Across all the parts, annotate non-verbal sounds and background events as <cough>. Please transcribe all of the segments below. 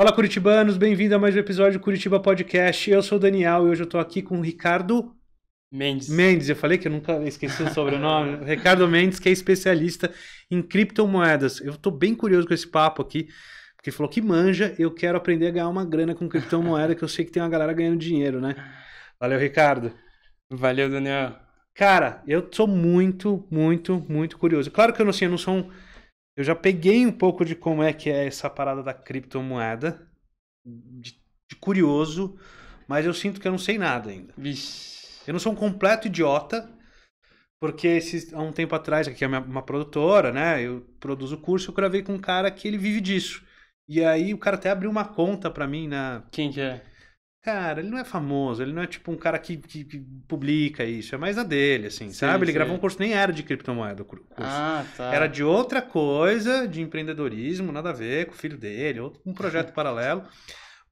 Olá, curitibanos, bem-vindo a mais um episódio do Curitiba Podcast. Eu sou o Daniel e hoje eu tô aqui com o Ricardo Mendes. Mendes, eu falei que eu nunca esqueci o sobrenome. <laughs> Ricardo Mendes, que é especialista em criptomoedas. Eu tô bem curioso com esse papo aqui, porque falou que manja, eu quero aprender a ganhar uma grana com criptomoeda, que eu sei que tem uma galera ganhando dinheiro, né? Valeu, Ricardo. Valeu, Daniel. Cara, eu sou muito, muito, muito curioso. Claro que eu não sei, eu não sou um eu já peguei um pouco de como é que é essa parada da criptomoeda, de, de curioso, mas eu sinto que eu não sei nada ainda. Vixe. Eu não sou um completo idiota, porque esses, há um tempo atrás, aqui é uma produtora, né? Eu produzo curso, eu gravei com um cara que ele vive disso. E aí o cara até abriu uma conta para mim na. Quem que é? Cara, ele não é famoso, ele não é tipo um cara que, que, que publica isso, é mais a dele, assim, sim, sabe? Ele sim. gravou um curso, nem era de criptomoeda o curso. Ah, tá. Era de outra coisa, de empreendedorismo, nada a ver com o filho dele, outro, um projeto <laughs> paralelo.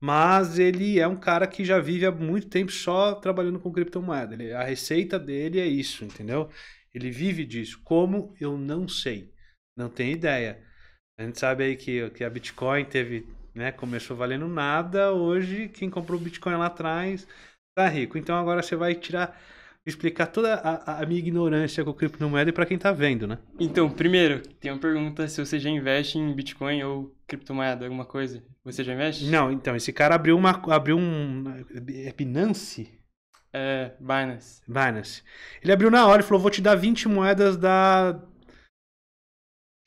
Mas ele é um cara que já vive há muito tempo só trabalhando com criptomoeda. Ele, a receita dele é isso, entendeu? Ele vive disso. Como? Eu não sei. Não tenho ideia. A gente sabe aí que, que a Bitcoin teve né? Começou valendo nada, hoje quem comprou Bitcoin lá atrás tá rico. Então agora você vai tirar explicar toda a, a, minha ignorância com criptomoeda para quem está vendo, né? Então, primeiro, tem uma pergunta se você já investe em Bitcoin ou criptomoeda, alguma coisa. Você já investe? Não, então, esse cara abriu uma. abriu um. É Binance? É, Binance. Binance. Ele abriu na hora e falou: vou te dar 20 moedas da.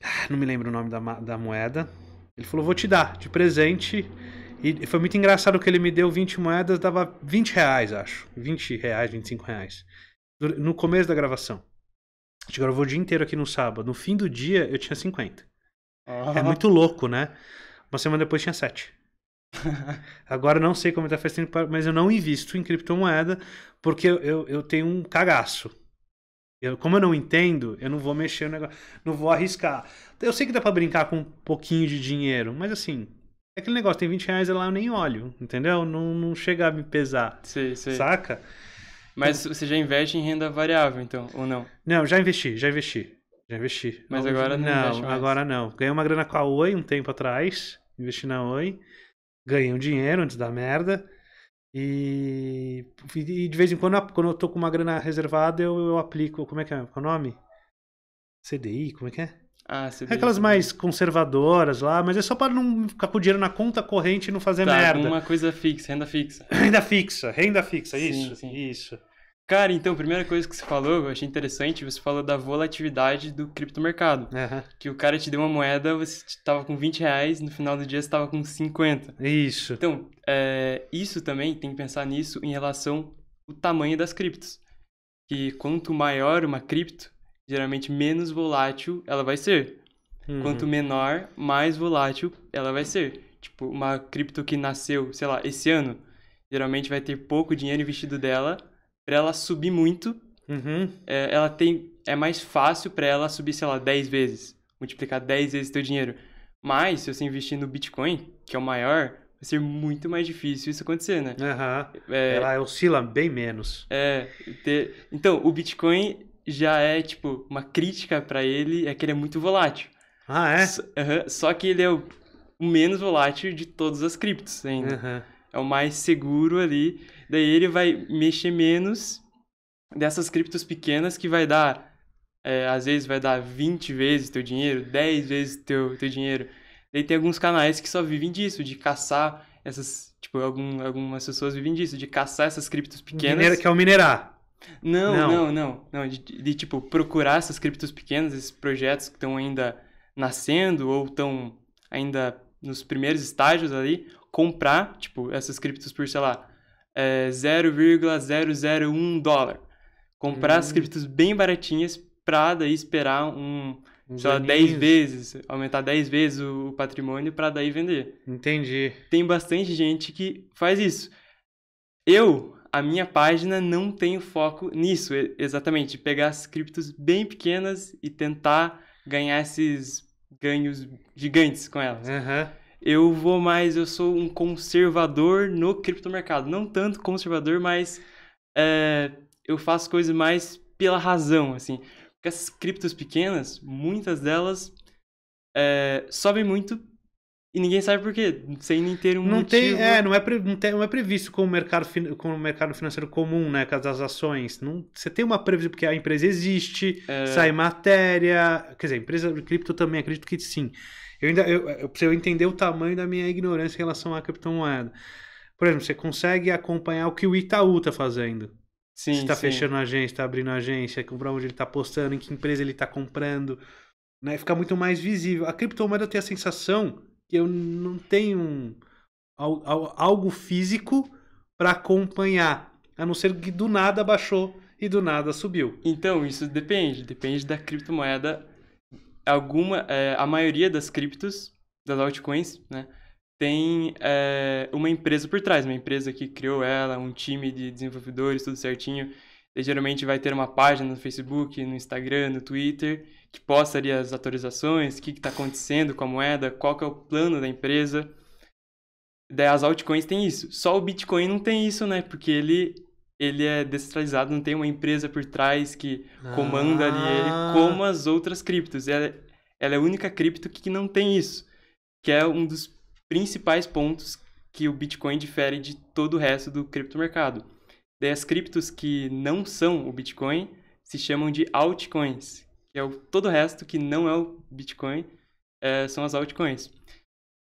Ah, não me lembro o nome da, da moeda. Ele falou: Vou te dar de presente. E foi muito engraçado que ele me deu 20 moedas, dava 20 reais, acho. 20 reais, 25 reais. No começo da gravação. A gente gravou o dia inteiro aqui no sábado. No fim do dia, eu tinha 50. É muito louco, né? Uma semana depois tinha 7. <laughs> Agora não sei como está fazendo, mas eu não invisto em criptomoeda porque eu, eu tenho um cagaço. Eu, como eu não entendo, eu não vou mexer no negócio, não vou arriscar. Eu sei que dá para brincar com um pouquinho de dinheiro, mas assim, é aquele negócio tem 20 reais lá eu nem olho, entendeu? Não, não chega a me pesar. Sim, sim. Saca? Mas então, você já investe em renda variável, então, ou não? Não, já investi, já investi. Já investi. Mas agora não. Não, agora não. Ganhei uma grana com a Oi um tempo atrás, investi na Oi, ganhei um dinheiro antes da merda. E, e de vez em quando, quando eu tô com uma grana reservada, eu, eu aplico. Como é que é o nome? CDI? Como é que é? Ah, CDI. É aquelas mais conservadoras lá, mas é só para não ficar com o dinheiro na conta corrente e não fazer tá, merda. Uma coisa fixa, renda fixa. Renda fixa, renda fixa, sim, isso, sim. isso. Cara, então, primeira coisa que você falou, eu achei interessante, você falou da volatilidade do criptomercado. Uhum. Que o cara te deu uma moeda, você estava com 20 reais, no final do dia você estava com 50. Isso. Então, é, isso também tem que pensar nisso em relação ao tamanho das criptos. Que quanto maior uma cripto, geralmente menos volátil ela vai ser. Uhum. Quanto menor, mais volátil ela vai ser. Tipo, uma cripto que nasceu, sei lá, esse ano, geralmente vai ter pouco dinheiro investido dela para ela subir muito, uhum. é, ela tem é mais fácil para ela subir, sei lá, 10 vezes, multiplicar 10 vezes teu dinheiro. Mas se você investir no Bitcoin, que é o maior, vai ser muito mais difícil isso acontecer, né? Uhum. É, ela oscila bem menos. É, ter... então o Bitcoin já é tipo uma crítica para ele é que ele é muito volátil. Ah, é? So, uhum, só que ele é o, menos volátil de todas as criptos ainda. Uhum é o mais seguro ali. Daí ele vai mexer menos dessas criptos pequenas que vai dar, é, às vezes vai dar 20 vezes teu dinheiro, 10 vezes teu, teu dinheiro. Daí tem alguns canais que só vivem disso, de caçar essas, tipo, algum, algumas pessoas vivem disso, de caçar essas criptos pequenas. que é o minerar. Não, não, não, não. não de, de, tipo, procurar essas criptos pequenas, esses projetos que estão ainda nascendo ou estão ainda nos primeiros estágios ali, comprar, tipo, essas criptos por, sei lá, é, 0,001 dólar. Comprar hum. as criptos bem baratinhas para daí esperar um, sei lá, 10 vezes, aumentar 10 vezes o patrimônio para daí vender. Entendi. Tem bastante gente que faz isso. Eu, a minha página não tem foco nisso, exatamente, pegar as criptos bem pequenas e tentar ganhar esses ganhos gigantes com elas. Uhum eu vou mais, eu sou um conservador no criptomercado. Não tanto conservador, mas é, eu faço coisas mais pela razão, assim. Porque essas criptos pequenas, muitas delas é, sobem muito e ninguém sabe por quê, sem nem ter um não motivo. Tem, é, não é, pre, não, tem, não é previsto com o mercado, com o mercado financeiro comum, né, com as, ações. Não, você tem uma previsão, porque a empresa existe, é... sai matéria, quer dizer, a empresa de cripto também, acredito que sim. Eu ainda eu, eu preciso entender o tamanho da minha ignorância em relação à criptomoeda. Por exemplo, você consegue acompanhar o que o Itaú está fazendo. Sim, se está fechando a agência, está abrindo a agência, para onde ele está postando, em que empresa ele está comprando. Né? Fica muito mais visível. A criptomoeda tem a sensação que eu não tenho um, algo físico para acompanhar. A não ser que do nada baixou e do nada subiu. Então, isso depende. Depende da criptomoeda alguma, é, a maioria das criptos, das altcoins, né, tem é, uma empresa por trás, uma empresa que criou ela, um time de desenvolvedores, tudo certinho. E, geralmente vai ter uma página no Facebook, no Instagram, no Twitter, que posta ali as atualizações, o que está acontecendo com a moeda, qual que é o plano da empresa. das as altcoins têm isso. Só o Bitcoin não tem isso, né? Porque ele ele é descentralizado, não tem uma empresa por trás que comanda ah. ali ele, ah. como as outras criptos. Ela, ela é a única cripto que não tem isso, que é um dos principais pontos que o Bitcoin difere de todo o resto do criptomercado. Daí as criptos que não são o Bitcoin se chamam de altcoins, que é o, todo o resto que não é o Bitcoin, é, são as altcoins.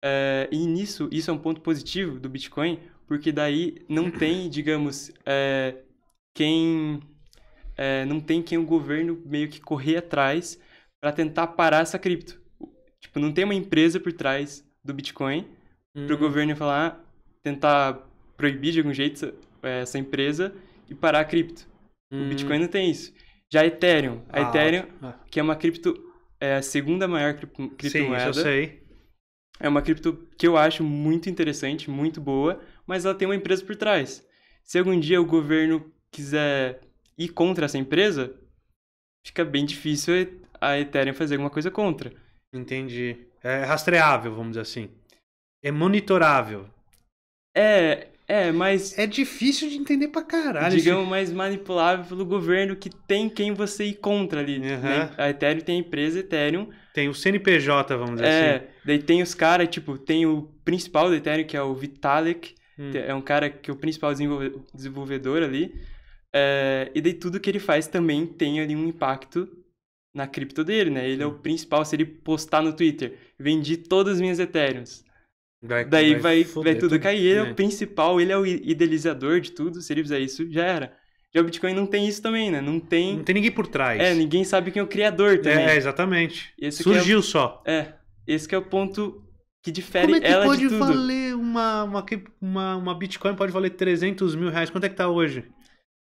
É, e nisso, isso é um ponto positivo do Bitcoin, porque daí não tem, digamos, é, quem. É, não tem quem o governo meio que correr atrás para tentar parar essa cripto. Tipo, não tem uma empresa por trás do Bitcoin para o uhum. governo falar, tentar proibir de algum jeito essa é, empresa e parar a cripto. O uhum. Bitcoin não tem isso. Já a Ethereum. A ah, Ethereum, é. que é uma cripto, é a segunda maior criptomoeda. Sim, eu sei. É uma cripto que eu acho muito interessante, muito boa, mas ela tem uma empresa por trás. Se algum dia o governo quiser ir contra essa empresa, fica bem difícil a Ethereum fazer alguma coisa contra. Entendi. É rastreável, vamos dizer assim. É monitorável. É, é, mas. É difícil de entender pra caralho. Digamos, mais manipulável pelo governo que tem quem você ir contra ali. Uhum. A Ethereum tem a empresa Ethereum. Tem o CNPJ, vamos dizer é, assim. É, daí tem os caras, tipo, tem o principal da Ethereum, que é o Vitalik. Hum. É um cara que é o principal desenvolvedor ali. É, e daí tudo que ele faz também tem ali um impacto na cripto dele, né? Ele Sim. é o principal. Se ele postar no Twitter, vendi todas as minhas Ethereums. Vai, daí vai, vai, vai tudo, tudo cair. Ele né? é o é. principal, ele é o idealizador de tudo. Se ele fizer isso, já era. Já o Bitcoin não tem isso também, né? Não tem. Não tem ninguém por trás. É, ninguém sabe quem é o criador é, também. É, exatamente. Esse Surgiu é o... só. É. Esse é o ponto que difere Como é que ela pode de tudo. valer uma, uma, uma, uma Bitcoin pode valer 300 mil reais? Quanto é que tá hoje?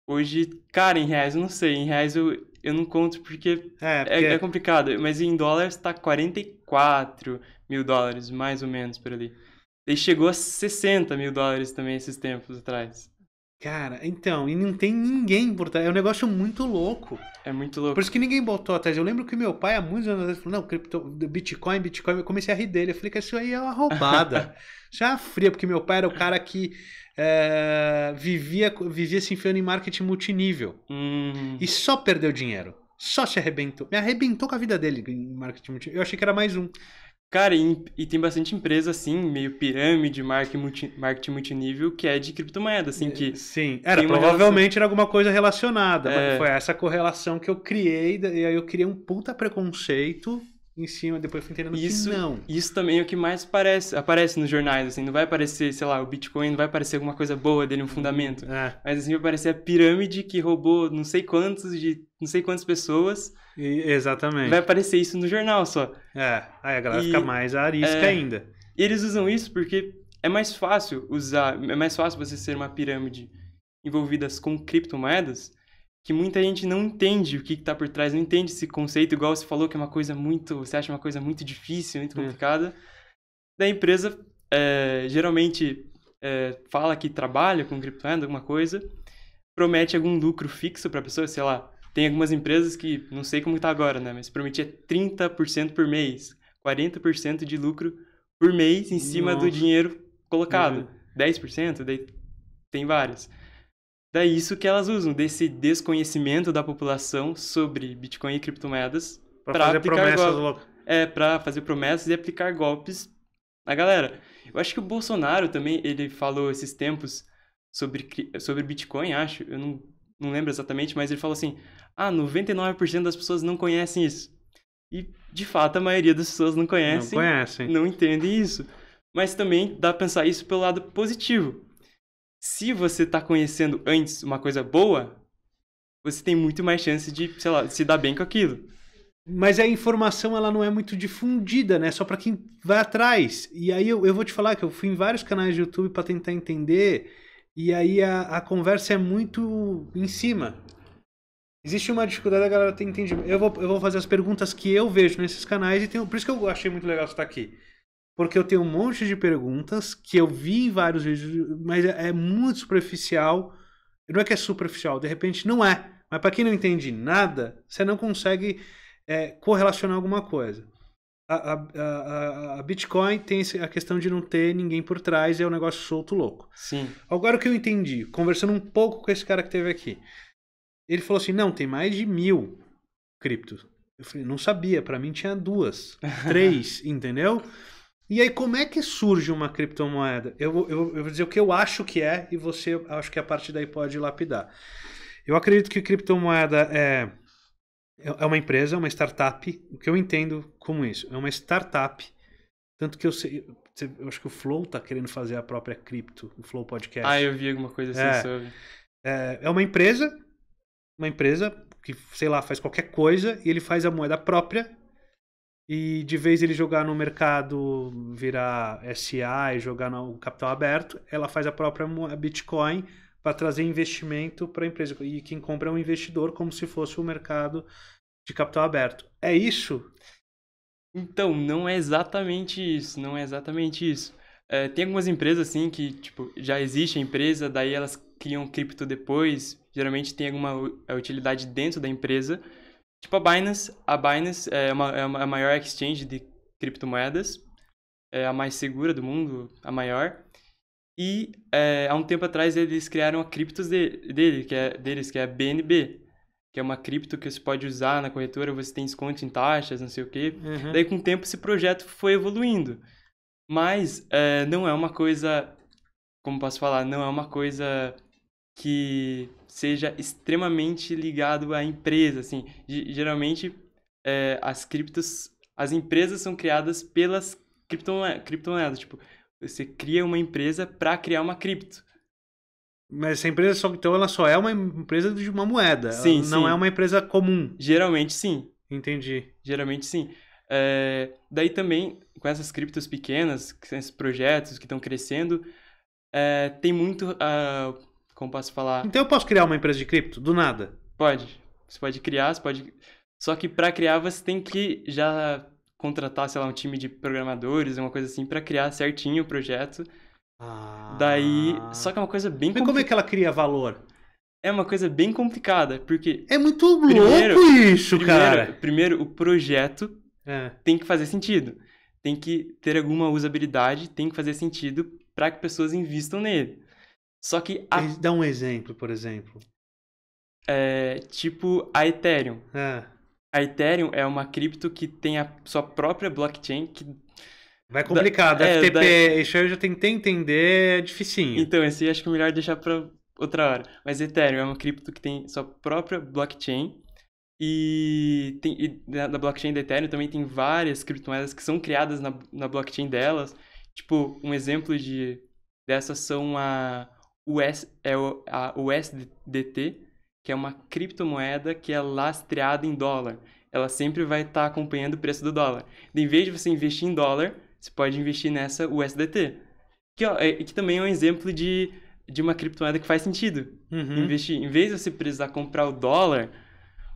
Hoje, cara, em reais eu não sei. Em reais eu, eu não conto porque é, porque... é, é complicado. Mas em dólares tá 44 mil dólares, mais ou menos, por ali. E chegou a 60 mil dólares também esses tempos atrás. Cara, então, e não tem ninguém por trás. É um negócio muito louco. É muito louco. Por isso que ninguém botou atrás. Eu lembro que meu pai, há muitos anos atrás, falou: não, cripto, Bitcoin, Bitcoin. Eu comecei a rir dele. Eu falei que isso aí é uma roubada. <laughs> isso é uma fria, porque meu pai era o cara que é, vivia, vivia se enfiando em marketing multinível. Hum. E só perdeu dinheiro. Só se arrebentou. Me arrebentou com a vida dele em marketing multinível. Eu achei que era mais um. Cara, e, e, tem bastante empresa, assim, meio pirâmide, marketing, multi, marketing multinível, que é de criptomoeda, assim, que... É, sim, era, provavelmente relação... era alguma coisa relacionada, é... foi essa correlação que eu criei, e aí eu criei um puta preconceito em cima, depois eu fui entendendo isso, que não. Isso também é o que mais parece, aparece nos jornais, assim, não vai aparecer, sei lá, o Bitcoin, não vai aparecer alguma coisa boa dele, um fundamento. É. Mas assim vai aparecer a pirâmide que roubou não sei quantos de não sei quantas pessoas. E, exatamente. Vai aparecer isso no jornal só. É, aí a galera e, fica mais arisca é, ainda. E eles usam isso porque é mais fácil usar, é mais fácil você ser uma pirâmide envolvidas com criptomoedas que muita gente não entende o que está por trás, não entende esse conceito, igual você falou que é uma coisa muito, você acha uma coisa muito difícil, muito é. complicada. É. Da empresa, é, geralmente é, fala que trabalha com criptomoeda, alguma coisa, promete algum lucro fixo para a pessoa, sei lá. Tem algumas empresas que, não sei como está agora, né, mas prometia é 30% por mês, 40% de lucro por mês em cima Nossa. do dinheiro colocado. Uhum. 10%, daí tem vários. Daí é isso que elas usam, desse desconhecimento da população sobre Bitcoin e criptomoedas para aplicar promessas golpes. É, para fazer promessas e aplicar golpes na galera. Eu acho que o Bolsonaro também, ele falou esses tempos sobre, sobre Bitcoin, acho, eu não, não lembro exatamente, mas ele falou assim: ah, 99% das pessoas não conhecem isso. E, de fato, a maioria das pessoas não conhecem. Não conhecem. Não entendem isso. Mas também dá pra pensar isso pelo lado positivo se você está conhecendo antes uma coisa boa, você tem muito mais chance de, sei lá, se dar bem com aquilo. Mas a informação ela não é muito difundida, né? Só para quem vai atrás. E aí eu, eu vou te falar que eu fui em vários canais de YouTube para tentar entender, e aí a, a conversa é muito em cima. Existe uma dificuldade da galera ter entendido. Eu vou, eu vou fazer as perguntas que eu vejo nesses canais e por isso que eu achei muito legal você estar tá aqui porque eu tenho um monte de perguntas que eu vi em vários vídeos, mas é, é muito superficial. Não é que é superficial, de repente não é. Mas para quem não entende nada, você não consegue é, correlacionar alguma coisa. A, a, a, Bitcoin tem a questão de não ter ninguém por trás, é um negócio solto louco. Sim. Agora o que eu entendi, conversando um pouco com esse cara que teve aqui, ele falou assim: não, tem mais de mil criptos. Eu falei, não sabia, para mim tinha duas, <laughs> três, entendeu? E aí, como é que surge uma criptomoeda? Eu, eu, eu vou dizer o que eu acho que é e você acho que a partir daí pode lapidar. Eu acredito que criptomoeda é, é uma empresa, é uma startup. O que eu entendo como isso? É uma startup. Tanto que eu sei. Eu acho que o Flow tá querendo fazer a própria cripto, o Flow Podcast. Ah, eu vi alguma coisa assim é, sobre. É, é uma empresa, uma empresa que, sei lá, faz qualquer coisa e ele faz a moeda própria e de vez ele jogar no mercado, virar SA e jogar no capital aberto, ela faz a própria Bitcoin para trazer investimento para a empresa. E quem compra é um investidor, como se fosse o um mercado de capital aberto. É isso? Então, não é exatamente isso. Não é exatamente isso. É, tem algumas empresas assim que tipo já existe a empresa, daí elas criam cripto depois. Geralmente tem alguma é utilidade dentro da empresa Tipo a Binance, a Binance é, é, uma, é a maior exchange de criptomoedas, é a mais segura do mundo, a maior. E é, há um tempo atrás eles criaram a criptos de, dele, que é, deles, que é a BNB, que é uma cripto que você pode usar na corretora, você tem desconto em taxas, não sei o quê. Uhum. Daí com o tempo esse projeto foi evoluindo. Mas é, não é uma coisa, como posso falar, não é uma coisa que seja extremamente ligado à empresa, assim. Geralmente, é, as criptos, as empresas são criadas pelas criptomoedas, criptomoedas tipo, você cria uma empresa para criar uma cripto. Mas essa empresa só então ela só é uma empresa de uma moeda. Sim, ela não sim. é uma empresa comum. Geralmente sim. Entendi. Geralmente sim. É, daí também com essas criptos pequenas, esses projetos que estão crescendo, é, tem muito uh, como posso falar? Então eu posso criar uma empresa de cripto do nada? Pode. Você pode criar, você pode. Só que para criar você tem que já contratar, sei lá, um time de programadores, uma coisa assim, para criar certinho o projeto. Ah. Daí. Só que é uma coisa bem complicada. como é que ela cria valor? É uma coisa bem complicada, porque. É muito primeiro, louco isso, primeiro, cara! Primeiro, o projeto é. tem que fazer sentido. Tem que ter alguma usabilidade, tem que fazer sentido para que pessoas invistam nele. Só que. A... Dá um exemplo, por exemplo. É, tipo a Ethereum. É. A Ethereum é uma cripto que tem a sua própria blockchain que. Vai complicado. Da, FTP, é, da... isso aí eu já tentei entender, é dificinho. Então, esse acho que é melhor deixar para outra hora. Mas Ethereum é uma cripto que tem sua própria blockchain. E, tem, e da, da blockchain da Ethereum também tem várias criptomoedas que são criadas na, na blockchain delas. Tipo, um exemplo de dessas são a S é a USDT, que é uma criptomoeda que é lastreada em dólar. Ela sempre vai estar tá acompanhando o preço do dólar. Em vez de você investir em dólar, você pode investir nessa USDT. Que, ó, é, que também é um exemplo de, de uma criptomoeda que faz sentido uhum. investir. Em vez de você precisar comprar o dólar,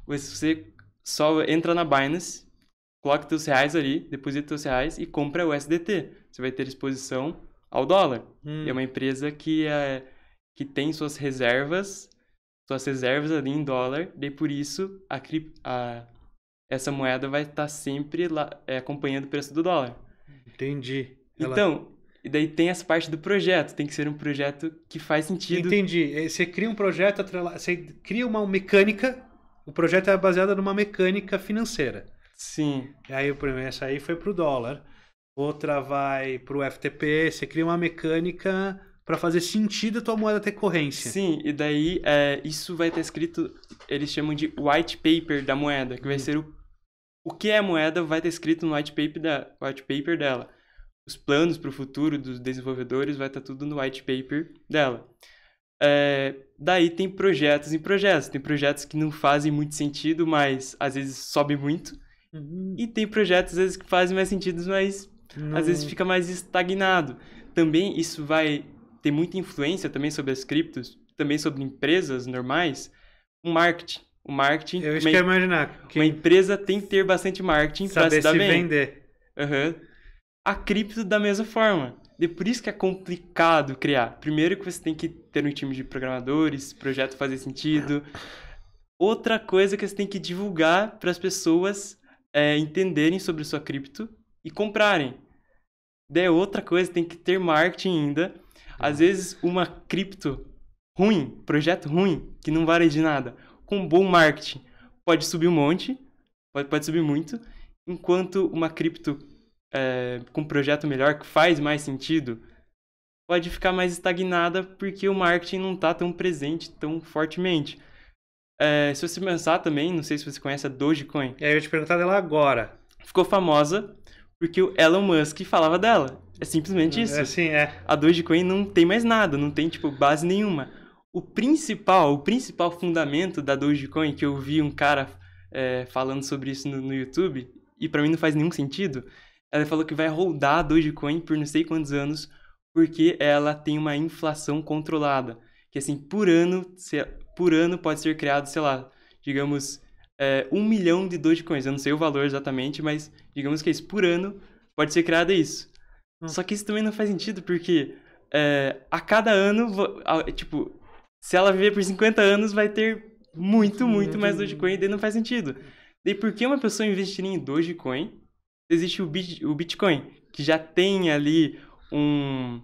você só entra na Binance, coloca seus reais ali, deposita seus reais e compra o USDT. Você vai ter exposição ao dólar. Hum. É uma empresa que é que tem suas reservas, suas reservas ali em dólar, e por isso a, a, essa moeda vai estar tá sempre lá, é, acompanhando o preço do dólar. Entendi. Ela... Então, e daí tem essa parte do projeto, tem que ser um projeto que faz sentido. Entendi. É, você cria um projeto, você cria uma mecânica, o projeto é baseado numa mecânica financeira. Sim. E aí, por exemplo, essa aí foi para o dólar, outra vai para o FTP, você cria uma mecânica para fazer sentido a tua moeda ter corrência. Sim, e daí é, isso vai estar escrito, eles chamam de white paper da moeda, que vai uhum. ser o, o que é a moeda vai estar escrito no white paper, da, white paper dela. Os planos para o futuro dos desenvolvedores vai estar tá tudo no white paper dela. É, daí tem projetos em projetos. Tem projetos que não fazem muito sentido, mas às vezes sobe muito. Uhum. E tem projetos às vezes que fazem mais sentido, mas não. às vezes fica mais estagnado. Também isso vai tem muita influência também sobre as criptos, também sobre empresas normais, o marketing. O marketing. Eu uma, é imaginar. Que... Uma empresa tem que ter bastante marketing para se dar se bem. vender. Uhum. A cripto da mesma forma. E por isso que é complicado criar. Primeiro que você tem que ter um time de programadores, projeto fazer sentido. Outra coisa que você tem que divulgar para as pessoas é, entenderem sobre sua cripto e comprarem. Daí outra coisa, tem que ter marketing ainda às vezes, uma cripto ruim, projeto ruim, que não vale de nada, com bom marketing, pode subir um monte, pode, pode subir muito, enquanto uma cripto é, com projeto melhor, que faz mais sentido, pode ficar mais estagnada porque o marketing não está tão presente tão fortemente. É, se você pensar também, não sei se você conhece a Dogecoin. É, eu ia te perguntar dela agora. Ficou famosa porque o Elon Musk falava dela. É simplesmente é isso. É, sim, é. A Dogecoin não tem mais nada, não tem, tipo, base nenhuma. O principal, o principal fundamento da Dogecoin, que eu vi um cara é, falando sobre isso no, no YouTube, e para mim não faz nenhum sentido, ela falou que vai rodar a Dogecoin por não sei quantos anos, porque ela tem uma inflação controlada. Que assim, por ano, por ano pode ser criado, sei lá, digamos, é, um milhão de Dogecoins. Eu não sei o valor exatamente, mas digamos que é isso. Por ano pode ser criado isso. Hum. Só que isso também não faz sentido, porque é, a cada ano, tipo, se ela viver por 50 anos, vai ter muito, muito, mais Dogecoin, e daí não faz sentido. Daí por que uma pessoa investiria em Dogecoin? Existe o, Bit, o Bitcoin, que já tem ali um,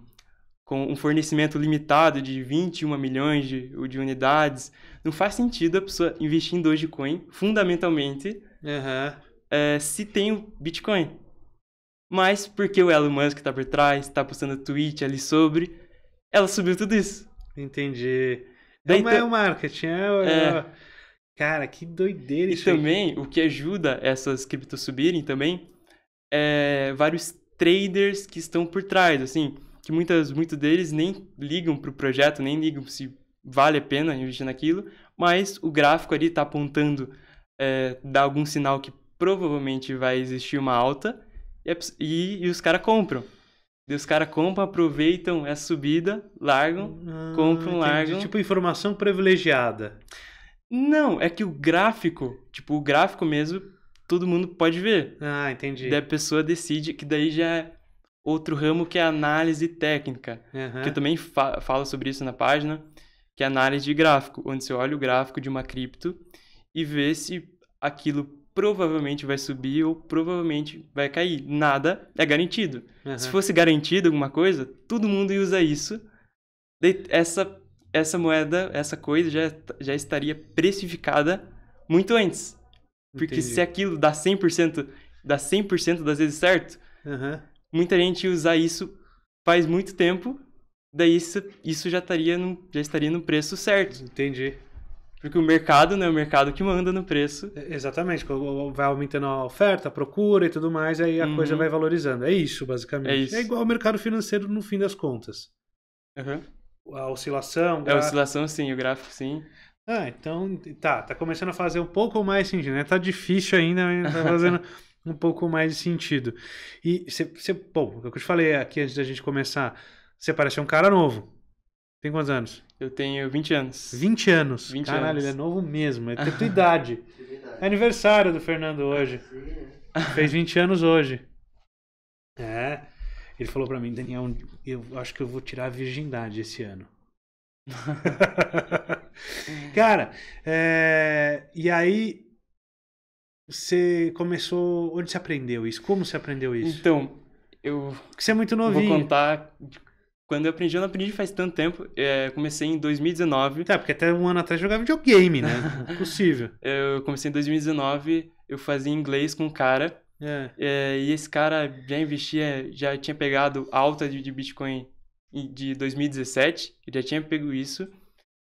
com um fornecimento limitado de 21 milhões de, de unidades. Não faz sentido a pessoa investir em Dogecoin, fundamentalmente, uhum. é, se tem o Bitcoin. Mas porque o Elon Musk tá por trás, tá postando tweet ali sobre, ela subiu tudo isso. Entendi. É Daí, é, é o marketing, é, Cara, que doideira e isso E também, o que ajuda essas criptos subirem também é vários traders que estão por trás, assim, que muitas, muitos deles nem ligam pro projeto, nem ligam se vale a pena investir naquilo, mas o gráfico ali está apontando, é, dá algum sinal que provavelmente vai existir uma alta e, e os caras compram. E os caras compram, aproveitam essa subida, largam, ah, compram, entendi. largam. Tipo informação privilegiada. Não, é que o gráfico, tipo, o gráfico mesmo, todo mundo pode ver. Ah, entendi. Daí a pessoa decide, que daí já é outro ramo que é análise técnica. Uhum. Que eu também fa falo sobre isso na página que é análise de gráfico, onde você olha o gráfico de uma cripto e vê se aquilo provavelmente vai subir ou provavelmente vai cair. Nada é garantido. Uhum. Se fosse garantido alguma coisa, todo mundo ia usar isso. Essa, essa moeda, essa coisa já, já estaria precificada muito antes. Porque Entendi. se aquilo dá 100%, dá 100% das vezes certo, uhum. muita gente ia usar isso faz muito tempo daí isso, isso já, estaria no, já estaria no preço certo. Entendi. Porque o mercado, né? O mercado que manda no preço. Exatamente. Vai aumentando a oferta, a procura e tudo mais, aí a uhum. coisa vai valorizando. É isso, basicamente. É, isso. é igual ao mercado financeiro no fim das contas. Uhum. A oscilação. É, a oscilação, sim, o gráfico, sim. Ah, então tá, tá começando a fazer um pouco mais sentido, né? Tá difícil ainda, mas tá fazendo <laughs> um pouco mais de sentido. E você, bom, o que eu te falei aqui antes da gente começar, você parece um cara novo. Tem quantos anos? Eu tenho 20 anos. 20 anos. 20 Caralho, anos. ele é novo mesmo. É <laughs> tem tua idade. É, é aniversário do Fernando hoje. Né? Fez 20 <laughs> anos hoje. É. Ele falou para mim, Daniel, eu acho que eu vou tirar a virgindade esse ano. <laughs> Cara, é... e aí você começou. Onde você aprendeu isso? Como você aprendeu isso? Então, eu. Porque você é muito novinho. Vou contar quando eu aprendi, eu não aprendi faz tanto tempo. É, comecei em 2019. Tá, porque até um ano atrás eu jogava videogame, né? <laughs> Impossível. eu comecei em 2019, eu fazia inglês com um cara. É. É, e esse cara já investia, já tinha pegado alta de, de Bitcoin de 2017, ele já tinha pego isso.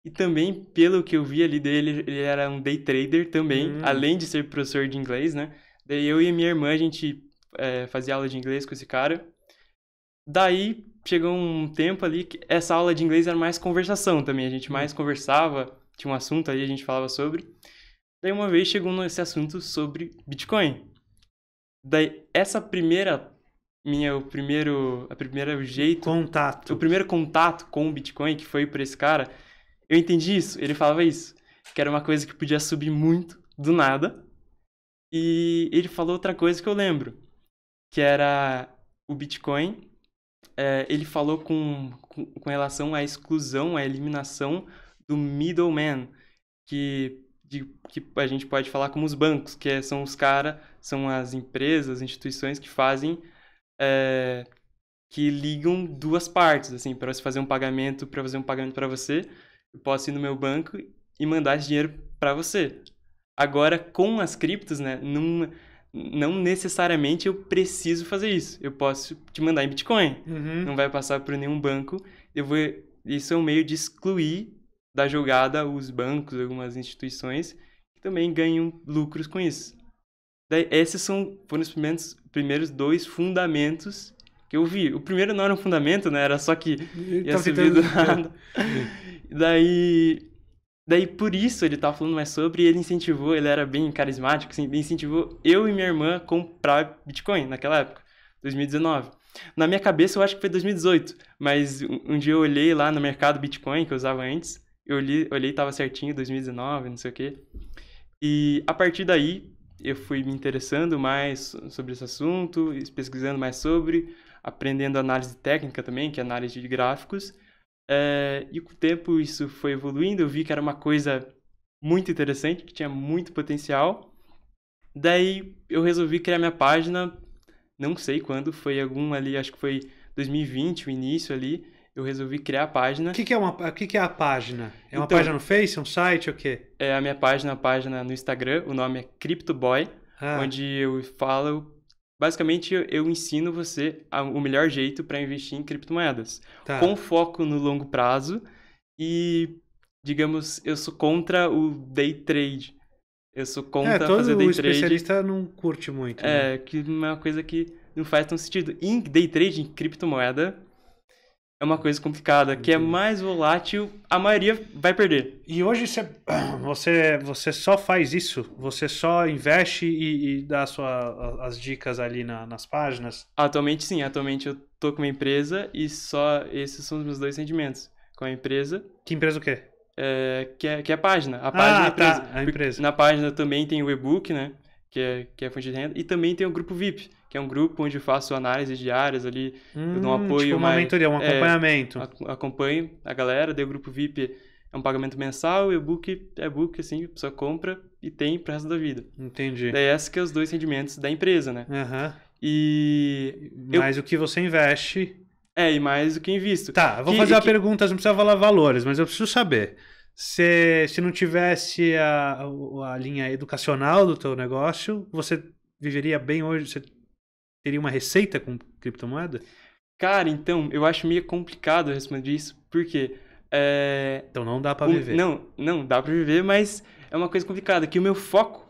E também, pelo que eu vi ali dele, ele era um day trader também, hum. além de ser professor de inglês, né? Daí eu e minha irmã, a gente é, fazia aula de inglês com esse cara. Daí chegou um tempo ali que essa aula de inglês era mais conversação também, a gente mais uhum. conversava, tinha um assunto ali, a gente falava sobre. Daí uma vez chegou nesse assunto sobre Bitcoin. Daí essa primeira minha o primeiro a primeira jeito contato. O primeiro contato com o Bitcoin que foi para esse cara, eu entendi isso, ele falava isso, que era uma coisa que podia subir muito do nada. E ele falou outra coisa que eu lembro, que era o Bitcoin é, ele falou com, com, com, relação à exclusão, à eliminação do middleman, que, que a gente pode falar como os bancos, que é, são os caras, são as empresas, as instituições que fazem, é, que ligam duas partes, assim, para você fazer um pagamento, para fazer um pagamento para você, eu posso ir no meu banco e mandar esse dinheiro para você. Agora, com as criptos, né, não necessariamente eu preciso fazer isso. Eu posso te mandar em Bitcoin. Uhum. Não vai passar por nenhum banco. Eu vou. Isso é um meio de excluir da jogada os bancos, algumas instituições que também ganham lucros com isso. Daí, esses são, foram os primeiros, primeiros dois fundamentos que eu vi. O primeiro não era um fundamento, né? Era só que ia tá do nada. Daí Daí por isso ele tava falando mais sobre e ele incentivou, ele era bem carismático, assim, ele incentivou eu e minha irmã a comprar Bitcoin naquela época, 2019. Na minha cabeça eu acho que foi 2018, mas um, dia eu olhei lá no mercado Bitcoin que eu usava antes, eu olhei, olhei tava certinho 2019, não sei o quê. E a partir daí eu fui me interessando mais sobre esse assunto, pesquisando mais sobre, aprendendo análise técnica também, que é análise de gráficos. Eh, e com o tempo isso foi evoluindo, eu vi que era uma coisa muito interessante, que tinha muito potencial. Daí eu resolvi criar minha página, não sei quando, foi algum ali, acho que foi 2020, o início ali, eu resolvi criar a página. O que, que, é, uma, que, que é a página? É uma então, página no Face, é um site, ou é o quê? É a minha página, a página no Instagram, o nome é CryptoBoy, ah. onde eu falo Basicamente, eu ensino você o melhor jeito para investir em criptomoedas, tá. com foco no longo prazo e, digamos, eu sou contra o day trade. Eu sou é, contra é, todo fazer day trade. especialista não curte muito. É, né? que é uma coisa que não faz tão sentido. em day trade, em criptomoeda, é uma coisa complicada, que é mais volátil, a maioria vai perder. E hoje você, <clears throat> você, você só faz isso? Você só investe e, e dá sua, as dicas ali na, nas páginas? Atualmente sim, atualmente eu tô com uma empresa e só esses são os meus dois sentimentos. Com a empresa. Que empresa o quê? É, que, é, que é a página. A página ah, é a ah, tá. empresa. Tá, a empresa. Na página também tem o e-book, né? Que é, que é a fonte de renda. E também tem o grupo VIP, que é um grupo onde faço análise diárias ali, hum, eu dou um hum, tipo apoio tipo uma mais... mentoria, um é, acompanhamento. É, acompanho a galera, daí o grupo VIP é um pagamento mensal, e o book é book, assim, a pessoa compra e tem pro resto da vida. Entendi. Daí esses que é os dois rendimentos da empresa, né? Aham. Uhum. E... Mais eu... o que você investe... É, e mais o que invisto. Tá, vou que, fazer uma que... pergunta, não precisa falar valores, mas eu preciso saber. Se, se não tivesse a, a linha educacional do teu negócio, você viveria bem hoje? Você teria uma receita com criptomoeda? Cara, então, eu acho meio complicado responder isso, porque. É... Então não dá para viver. Não, não dá para viver, mas é uma coisa complicada. Que o meu foco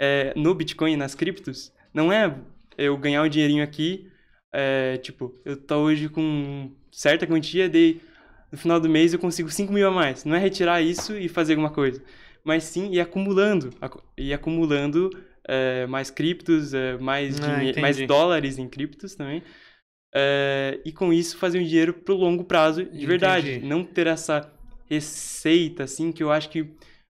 é, no Bitcoin, nas criptos, não é eu ganhar um dinheirinho aqui. É, tipo, eu tô hoje com certa quantia, de no final do mês eu consigo 5 mil a mais. Não é retirar isso e fazer alguma coisa. Mas sim ir acumulando. E acumulando uh, mais criptos, uh, mais, ah, mais dólares em criptos também. Uh, e com isso fazer um dinheiro pro longo prazo de entendi. verdade. Não ter essa receita, assim, que eu acho que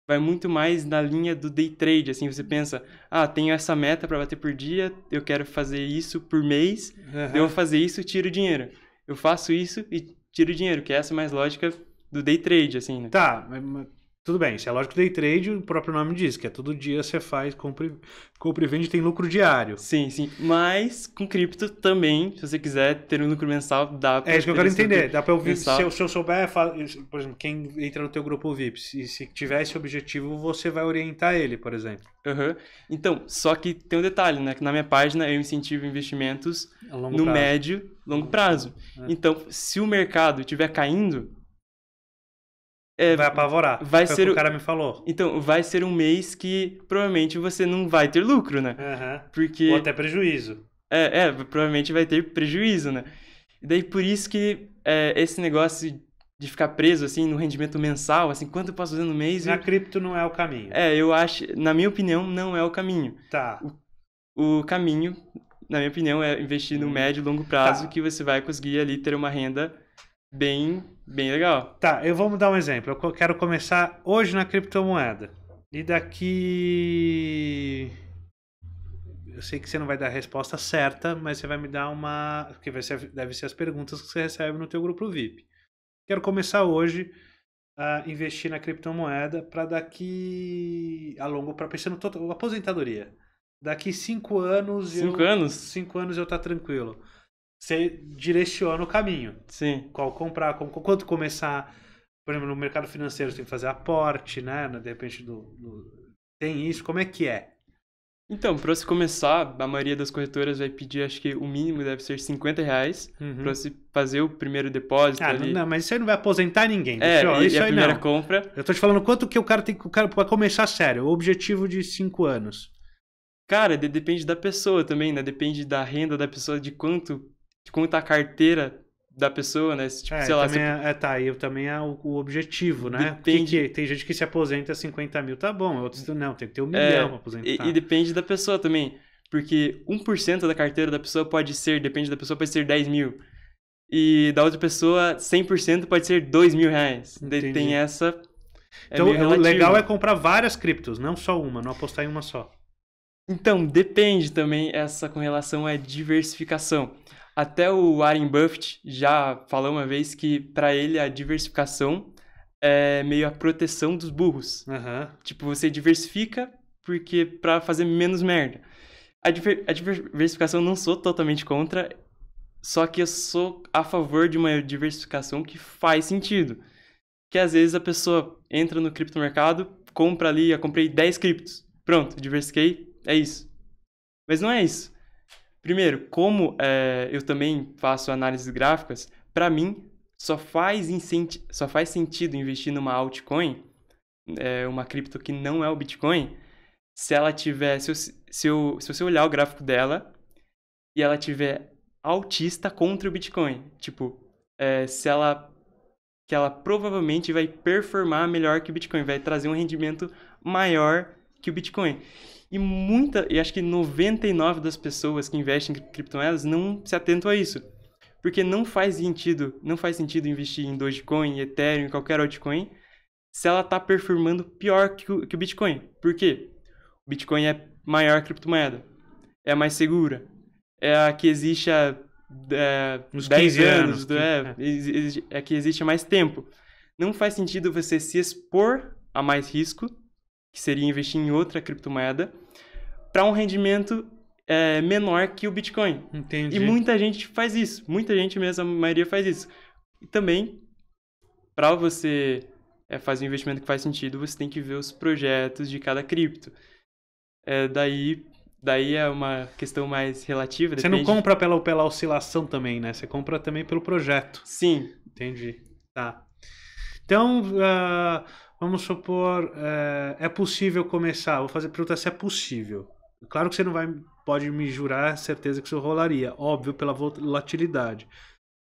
vai muito mais na linha do day trade, assim, você pensa, ah, tenho essa meta para bater por dia, eu quero fazer isso por mês, uhum. eu vou fazer isso, tiro dinheiro. Eu faço isso e tiro dinheiro, que é essa mais lógica do day trade, assim, né? Tá, mas tudo bem, isso é lógico day trade, o próprio nome diz, que é todo dia você faz, compra, e, compra e vende tem lucro diário. Sim, sim. Mas com cripto também, se você quiser ter um lucro mensal, dá pra É isso que eu quero entender. Dá pra eu ver se eu, se eu souber, por exemplo, quem entra no teu grupo VIP, se, se tiver esse objetivo, você vai orientar ele, por exemplo. Uhum. Então, só que tem um detalhe, né? Que na minha página eu incentivo investimentos no prazo. médio, longo prazo. É. Então, se o mercado estiver caindo, é, vai apavorar. Vai Foi ser o que o cara me falou. Então, vai ser um mês que provavelmente você não vai ter lucro, né? Uhum. Porque... Ou até prejuízo. É, é, provavelmente vai ter prejuízo, né? E daí por isso que é, esse negócio de ficar preso, assim, no rendimento mensal, assim, quanto eu posso fazer no mês... Na eu... cripto não é o caminho. É, eu acho... Na minha opinião, não é o caminho. Tá. O, o caminho, na minha opinião, é investir no hum. médio e longo prazo tá. que você vai conseguir ali ter uma renda bem, bem legal. Tá, eu vou mudar um exemplo. Eu quero começar hoje na criptomoeda. E daqui. Eu sei que você não vai dar a resposta certa, mas você vai me dar uma. Porque vai ser, deve ser as perguntas que você recebe no teu grupo VIP. Quero começar hoje a investir na criptomoeda para daqui. a longo prazo. Pensando total. aposentadoria. Daqui cinco anos. Cinco eu... anos? Cinco anos eu tá tranquilo você direciona o caminho. Sim. Qual comprar, com, quanto começar. Por exemplo, no mercado financeiro você tem que fazer aporte, né? De repente do, do... tem isso. Como é que é? Então, para você começar, a maioria das corretoras vai pedir, acho que o mínimo deve ser 50 reais uhum. para você fazer o primeiro depósito. Ah, ali. Não, mas isso aí não vai aposentar ninguém. É, eu, e, isso e a aí primeira não. compra. Eu tô te falando quanto que o cara tem que o cara para começar sério, o objetivo de 5 anos. Cara, de, depende da pessoa também, né? Depende da renda da pessoa, de quanto de como tá a carteira da pessoa, né? Tipo, é, sei lá. Você... É, é, tá, e também é o, o objetivo, né? Depende... Que, tem gente que se aposenta 50 mil, tá bom. Outros não, tem que ter um é, milhão é, pra aposentar. E, e depende da pessoa também. Porque 1% da carteira da pessoa pode ser, depende da pessoa, pode ser 10 mil. E da outra pessoa, 100% pode ser 2 mil reais. Entendi. Tem essa. É então, o legal é comprar várias criptos, não só uma, não apostar em uma só. Então, depende também essa com relação à diversificação. Até o Warren Buffett já falou uma vez que para ele a diversificação é meio a proteção dos burros. Uhum. Tipo, você diversifica porque para fazer menos merda. A, diver a diversificação não sou totalmente contra, só que eu sou a favor de uma diversificação que faz sentido. Que às vezes a pessoa entra no criptomercado, compra ali, eu comprei 10 criptos. Pronto, diversifiquei, é isso. Mas não é isso. Primeiro, como é, eu também faço análises gráficas, para mim só faz, só faz sentido investir numa altcoin, é, uma cripto que não é o Bitcoin, se ela tiver, se, eu, se, eu, se você olhar o gráfico dela e ela tiver altista contra o Bitcoin, tipo, é, se ela que ela provavelmente vai performar melhor que o Bitcoin, vai trazer um rendimento maior que o Bitcoin. E muita, e acho que 99 das pessoas que investem em criptomoedas não se atentam a isso. Porque não faz sentido, não faz sentido investir em Dogecoin, Ethereum, em qualquer altcoin, se ela está performando pior que o, que o Bitcoin. Por quê? O Bitcoin é a maior criptomoeda, é a mais segura, é a que existe há é, Uns 10 anos, anos é. é a é que existe há mais tempo. Não faz sentido você se expor a mais risco que seria investir em outra criptomoeda, para um rendimento é, menor que o Bitcoin. Entendi. E muita gente faz isso, muita gente mesmo, a maioria faz isso. E também, para você é, fazer um investimento que faz sentido, você tem que ver os projetos de cada cripto. É, daí, daí é uma questão mais relativa. Você depende... não compra pela, pela oscilação também, né? Você compra também pelo projeto. Sim. Entendi. Tá. Então, uh Vamos supor, é, é possível começar? Vou fazer pergunta se é possível. Claro que você não vai, pode me jurar certeza que isso rolaria, óbvio pela volatilidade.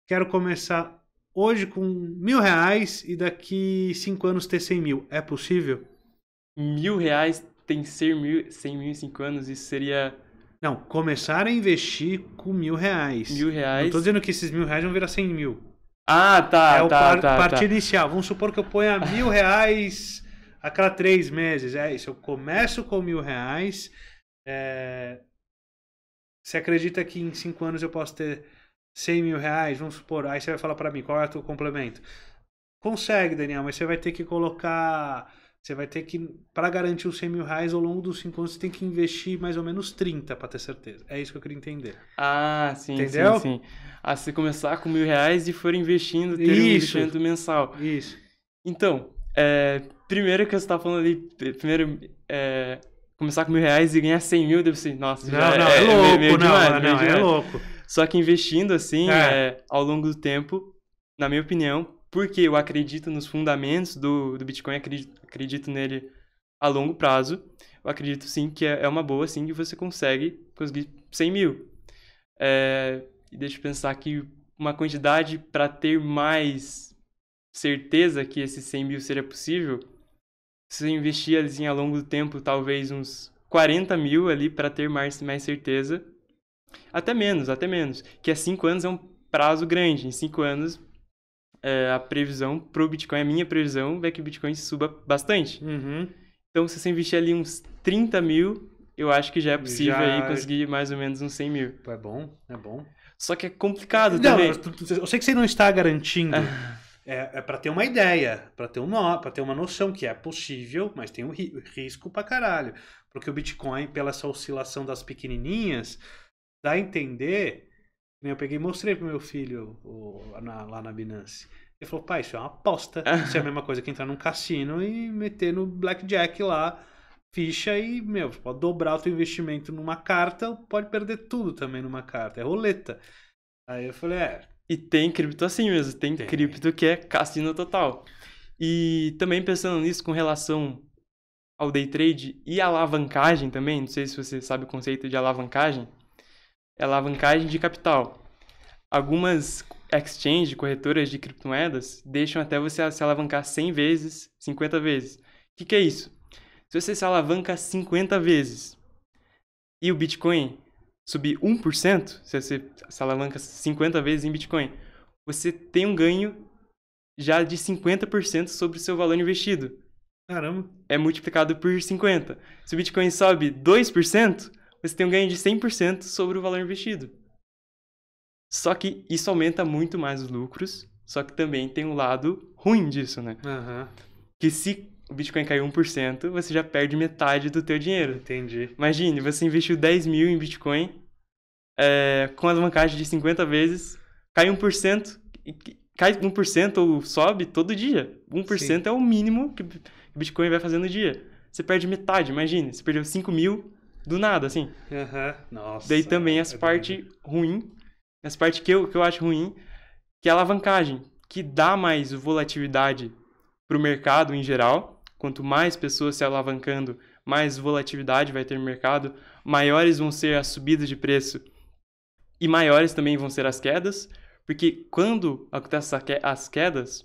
Quero começar hoje com mil reais e daqui cinco anos ter cem mil. É possível? Mil reais tem ser mil, cem mil em cinco anos, isso seria não, começar a investir com mil reais. Mil reais. Não tô dizendo que esses mil reais vão virar cem mil. Ah, tá. É o tá, par, tá, partida tá. inicial. Vamos supor que eu ponha mil <laughs> reais a cada três meses. É isso. Eu começo com mil reais. É... Você acredita que em cinco anos eu posso ter cem mil reais? Vamos supor. Aí você vai falar para mim qual é o teu complemento. Consegue, Daniel, mas você vai ter que colocar você vai ter que, para garantir os 100 mil reais ao longo dos 5 anos, você tem que investir mais ou menos 30 para ter certeza. É isso que eu queria entender. Ah, sim, Entendeu? sim, sim. Ah, você começar com mil reais e for investindo, ter isso. um investimento mensal. Isso. Então, é, primeiro que você está falando ali, primeiro, é, começar com mil reais e ganhar 100 mil, deve ser, nossa, não, já não, é, é louco, meio, meio demais, não, meio não, é louco. Só que investindo assim, é. é. ao longo do tempo, na minha opinião, porque eu acredito nos fundamentos do, do Bitcoin, acredito, acredito nele a longo prazo, eu acredito sim que é, é uma boa, sim, que você consegue conseguir 100 mil. É, deixa eu pensar que uma quantidade para ter mais certeza que esses 100 mil seria possível, se você investir assim, ao longo do tempo, talvez uns 40 mil ali para ter mais, mais certeza. Até menos, até menos. Que é 5 anos é um prazo grande. Em 5 anos é, a previsão pro Bitcoin, a minha previsão é que o Bitcoin suba bastante. Uhum. Então, se você investir ali uns 30 mil, eu acho que já é possível já... aí conseguir mais ou menos uns 100 mil. É bom, é bom. Só que é complicado não, também. Eu sei que você não está garantindo. Ah. é, é para ter uma ideia, para ter um para ter uma noção que é possível, mas tem um ri risco para caralho, porque o Bitcoin pela essa oscilação das pequenininhas dá a entender eu peguei e mostrei pro meu filho o, na, lá na Binance. Ele falou, pai, isso é uma aposta. Isso é a mesma coisa que entrar num cassino e meter no blackjack lá, ficha e, meu, pode dobrar o teu investimento numa carta, pode perder tudo também numa carta. É roleta. Aí eu falei, é. E tem cripto assim mesmo, tem, tem. cripto que é cassino total. E também pensando nisso com relação ao day trade e alavancagem também, não sei se você sabe o conceito de alavancagem. É alavancagem de capital. Algumas exchanges, corretoras de criptomoedas, deixam até você se alavancar 100 vezes, 50 vezes. O que, que é isso? Se você se alavanca 50 vezes e o Bitcoin subir 1%, se você se alavanca 50 vezes em Bitcoin, você tem um ganho já de 50% sobre o seu valor investido. Caramba. É multiplicado por 50. Se o Bitcoin sobe 2%, você tem um ganho de 100% sobre o valor investido. Só que isso aumenta muito mais os lucros, só que também tem um lado ruim disso, né? Uhum. Que se o Bitcoin cair 1%, você já perde metade do teu dinheiro. Entendi. Imagine, você investiu 10 mil em Bitcoin, é, com alavancagem de 50 vezes, cai 1%, cai 1% ou sobe todo dia. 1% Sim. é o mínimo que o Bitcoin vai fazer no dia. Você perde metade, imagine, você perdeu 5 mil do nada, assim. Uhum. Nossa. Daí também essa é partes parte as ruim, essa parte que eu, que eu acho ruim, que é a alavancagem, que dá mais volatilidade para o mercado em geral. Quanto mais pessoas se alavancando, mais volatilidade vai ter no mercado, maiores vão ser as subidas de preço e maiores também vão ser as quedas, porque quando acontecem as quedas,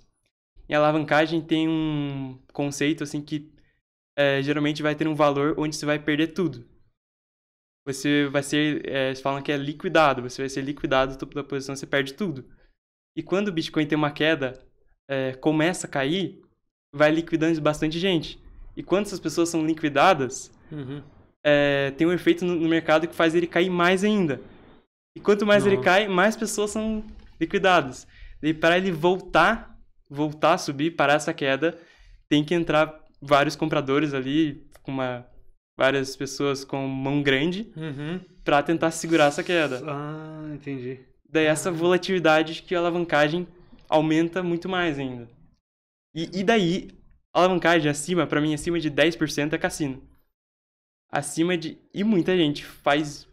em alavancagem tem um conceito assim que é, geralmente vai ter um valor onde você vai perder tudo você vai ser, é, eles falam que é liquidado, você vai ser liquidado topo da posição, você perde tudo. E quando o Bitcoin tem uma queda, é, começa a cair, vai liquidando bastante gente. E quando essas pessoas são liquidadas, uhum. é, tem um efeito no, no, mercado que faz ele cair mais ainda. E quanto mais ele cai, mais pessoas são liquidadas. E para ele voltar, voltar a subir, parar essa queda, tem que entrar vários compradores ali com uma várias pessoas com mão grande uhum. para tentar segurar essa queda. Ah, entendi. Daí essa ah. volatilidade que a alavancagem aumenta muito mais ainda. E, e daí, alavancagem acima, para mim, acima de 10% é cassino. Acima de. E muita gente faz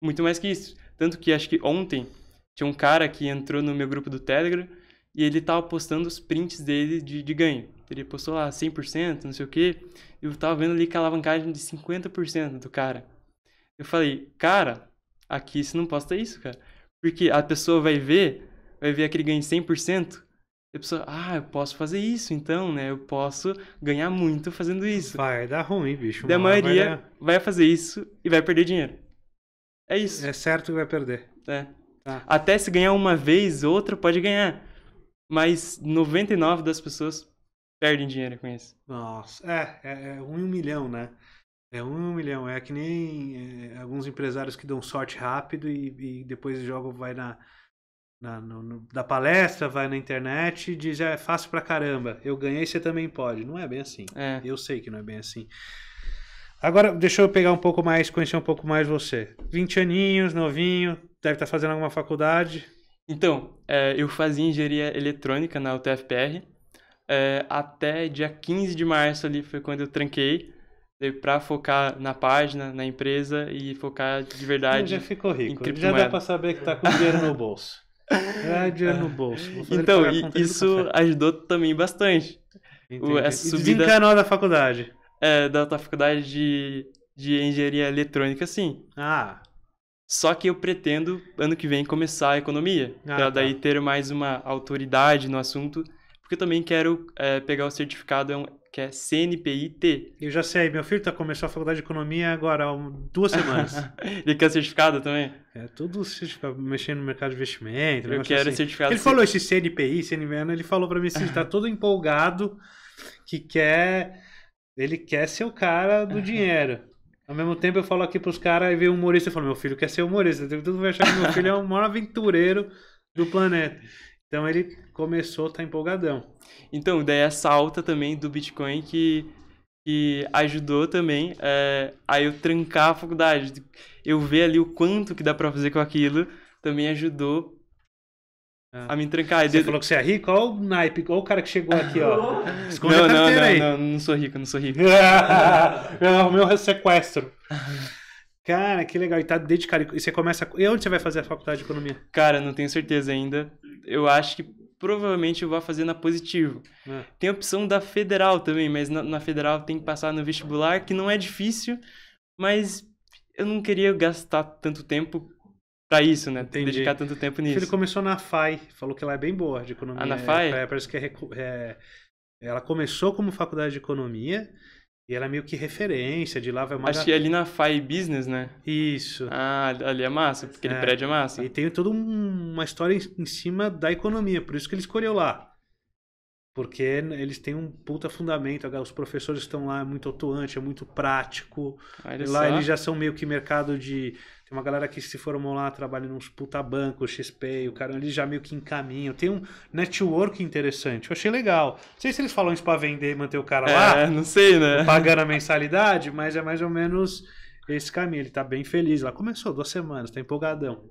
muito mais que isso. Tanto que acho que ontem tinha um cara que entrou no meu grupo do Telegram e ele tava postando os prints dele de, de ganho ele postou lá 100%, não sei o quê. Eu tava vendo ali que a alavancagem de 50% do cara. Eu falei, cara, aqui você não posta isso, cara. Porque a pessoa vai ver, vai ver aquele ganho de 100%, e a pessoa, ah, eu posso fazer isso então, né? Eu posso ganhar muito fazendo isso. Vai dar ruim, bicho. Da maioria vai, vai, fazer isso e vai perder dinheiro. É isso. É certo que vai perder. É. Tá. Até se ganhar uma vez, outra pode ganhar. Mas 99 das pessoas perdem dinheiro com isso. Nossa, é, é, é um em um milhão, né? É um em um milhão. É que nem é, alguns empresários que dão sorte rápido e, e depois jogam, vai na, na no, no, da palestra, vai na internet e diz, é, é fácil pra caramba, eu ganhei, você também pode. Não é bem assim. É. Eu sei que não é bem assim. Agora, deixa eu pegar um pouco mais, conhecer um pouco mais você. 20 aninhos, novinho, deve estar tá fazendo alguma faculdade. Então, é, eu fazia engenharia eletrônica na UTFPR. É, até dia 15 de março ali foi quando eu tranquei para focar na página, na empresa e focar de verdade. Eu já ficou rico. já dá para saber que tá com dinheiro no bolso. <laughs> É dinheiro no bolso. Então, isso ajudou também bastante. Entendi. O, essa subida, Desencanou da faculdade. É, da faculdade de, de engenharia eletrônica, sim. Ah. Só que eu pretendo, ano que vem, começar a economia. Ah, para daí tá. ter mais uma autoridade no assunto porque eu também quero é, pegar o certificado é que é CNPIT. Eu já sei, meu filho está começou a faculdade de economia agora há duas semanas. <laughs> Ele quer certificado também? É, tudo certificado, mexendo no mercado de investimento. Eu quero assim. certificado. Ele C... falou esse CNPI, CNPI, ele falou para mim assim, tá todo empolgado, que quer, ele quer ser o cara do dinheiro. Ao mesmo tempo eu falo aqui pros caras e veio um humorista e falo, meu filho quer ser humorista, todo mundo vai achar que meu filho é o maior aventureiro do planeta. Então ele começou a tá empolgadão. Então, daí essa alta também do Bitcoin que, que ajudou também é, a eu trancar a faculdade. Eu ver ali o quanto que dá para fazer com aquilo também ajudou ah. a me trancar. Você falou que você é rico? Olha o naipe, olha o cara que chegou aqui, ó. <laughs> Esconde não, a não, não, não, não sou rico, não sou rico. o <laughs> meu sequestro. Cara, que legal. E tá dedicado. E você começa. E onde você vai fazer a faculdade de economia? Cara, não tenho certeza ainda eu acho que provavelmente eu vou fazer na positivo. É. Tem a opção da federal também, mas na, na, federal tem que passar no vestibular, que não é difícil, mas eu não queria gastar tanto tempo para isso, né? Entendi. Dedicar tanto tempo nisso. Ele começou na FAI, falou que ela é bem boa de economia. Ah, na FAI? É, é parece que é, é, ela começou como faculdade de economia e ela é meio que referência, de lá vai uma... Acho que é ali na Fai Business, né? Isso. Ah, ali é massa, porque é. ele prédio é massa. E tem toda uma história em cima da economia, por isso que ele escolheu lá. Porque eles têm um puta fundamento, os professores estão lá, é muito atuante, é muito prático. Olha lá só. eles já são meio que mercado de tem uma galera que se formou lá, trabalha nos puta bancos, XP, o cara ali já meio que encaminha. Tem um network interessante, eu achei legal. Não sei se eles falam isso pra vender e manter o cara é, lá. não sei, né? Pagando a mensalidade, mas é mais ou menos esse caminho. Ele tá bem feliz lá. Começou duas semanas, tá empolgadão.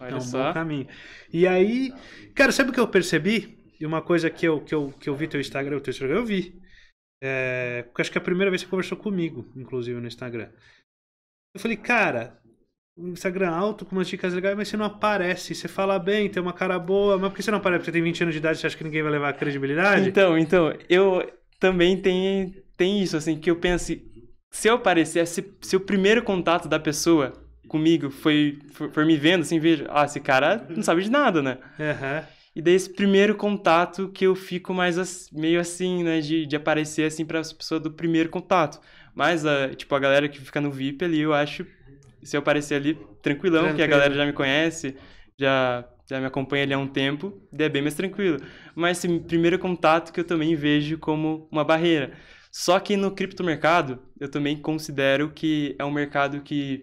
Olha é um só. bom caminho. E aí, cara, sabe o que eu percebi? E uma coisa que eu, que eu, que eu vi teu Instagram, o teu Instagram, eu vi. É, acho que é a primeira vez que você conversou comigo, inclusive, no Instagram. Eu falei, cara, um Instagram alto com umas dicas legais, mas você não aparece. Você fala bem, tem uma cara boa, mas por que você não aparece? Porque você tem 20 anos de idade, você acha que ninguém vai levar a credibilidade? Então, então, eu também tem, tem isso, assim, que eu penso, se eu aparecer, se, se o primeiro contato da pessoa comigo foi, foi, foi me vendo, assim, vejo, ah, esse cara não sabe de nada, né? Uhum. E daí esse primeiro contato que eu fico mais meio assim, né, de, de aparecer, assim, para as pessoas do primeiro contato. Mas, a, ah, tipo, a galera que fica no VIP ali, eu acho se eu aparecer ali, tranquilão, porque que a galera já me conhece, já, já me acompanha ali há um tempo, é bem mais tranquilo. Mas esse primeiro contato que eu também vejo como uma barreira. Só que no criptomercado, eu também considero que é um mercado que,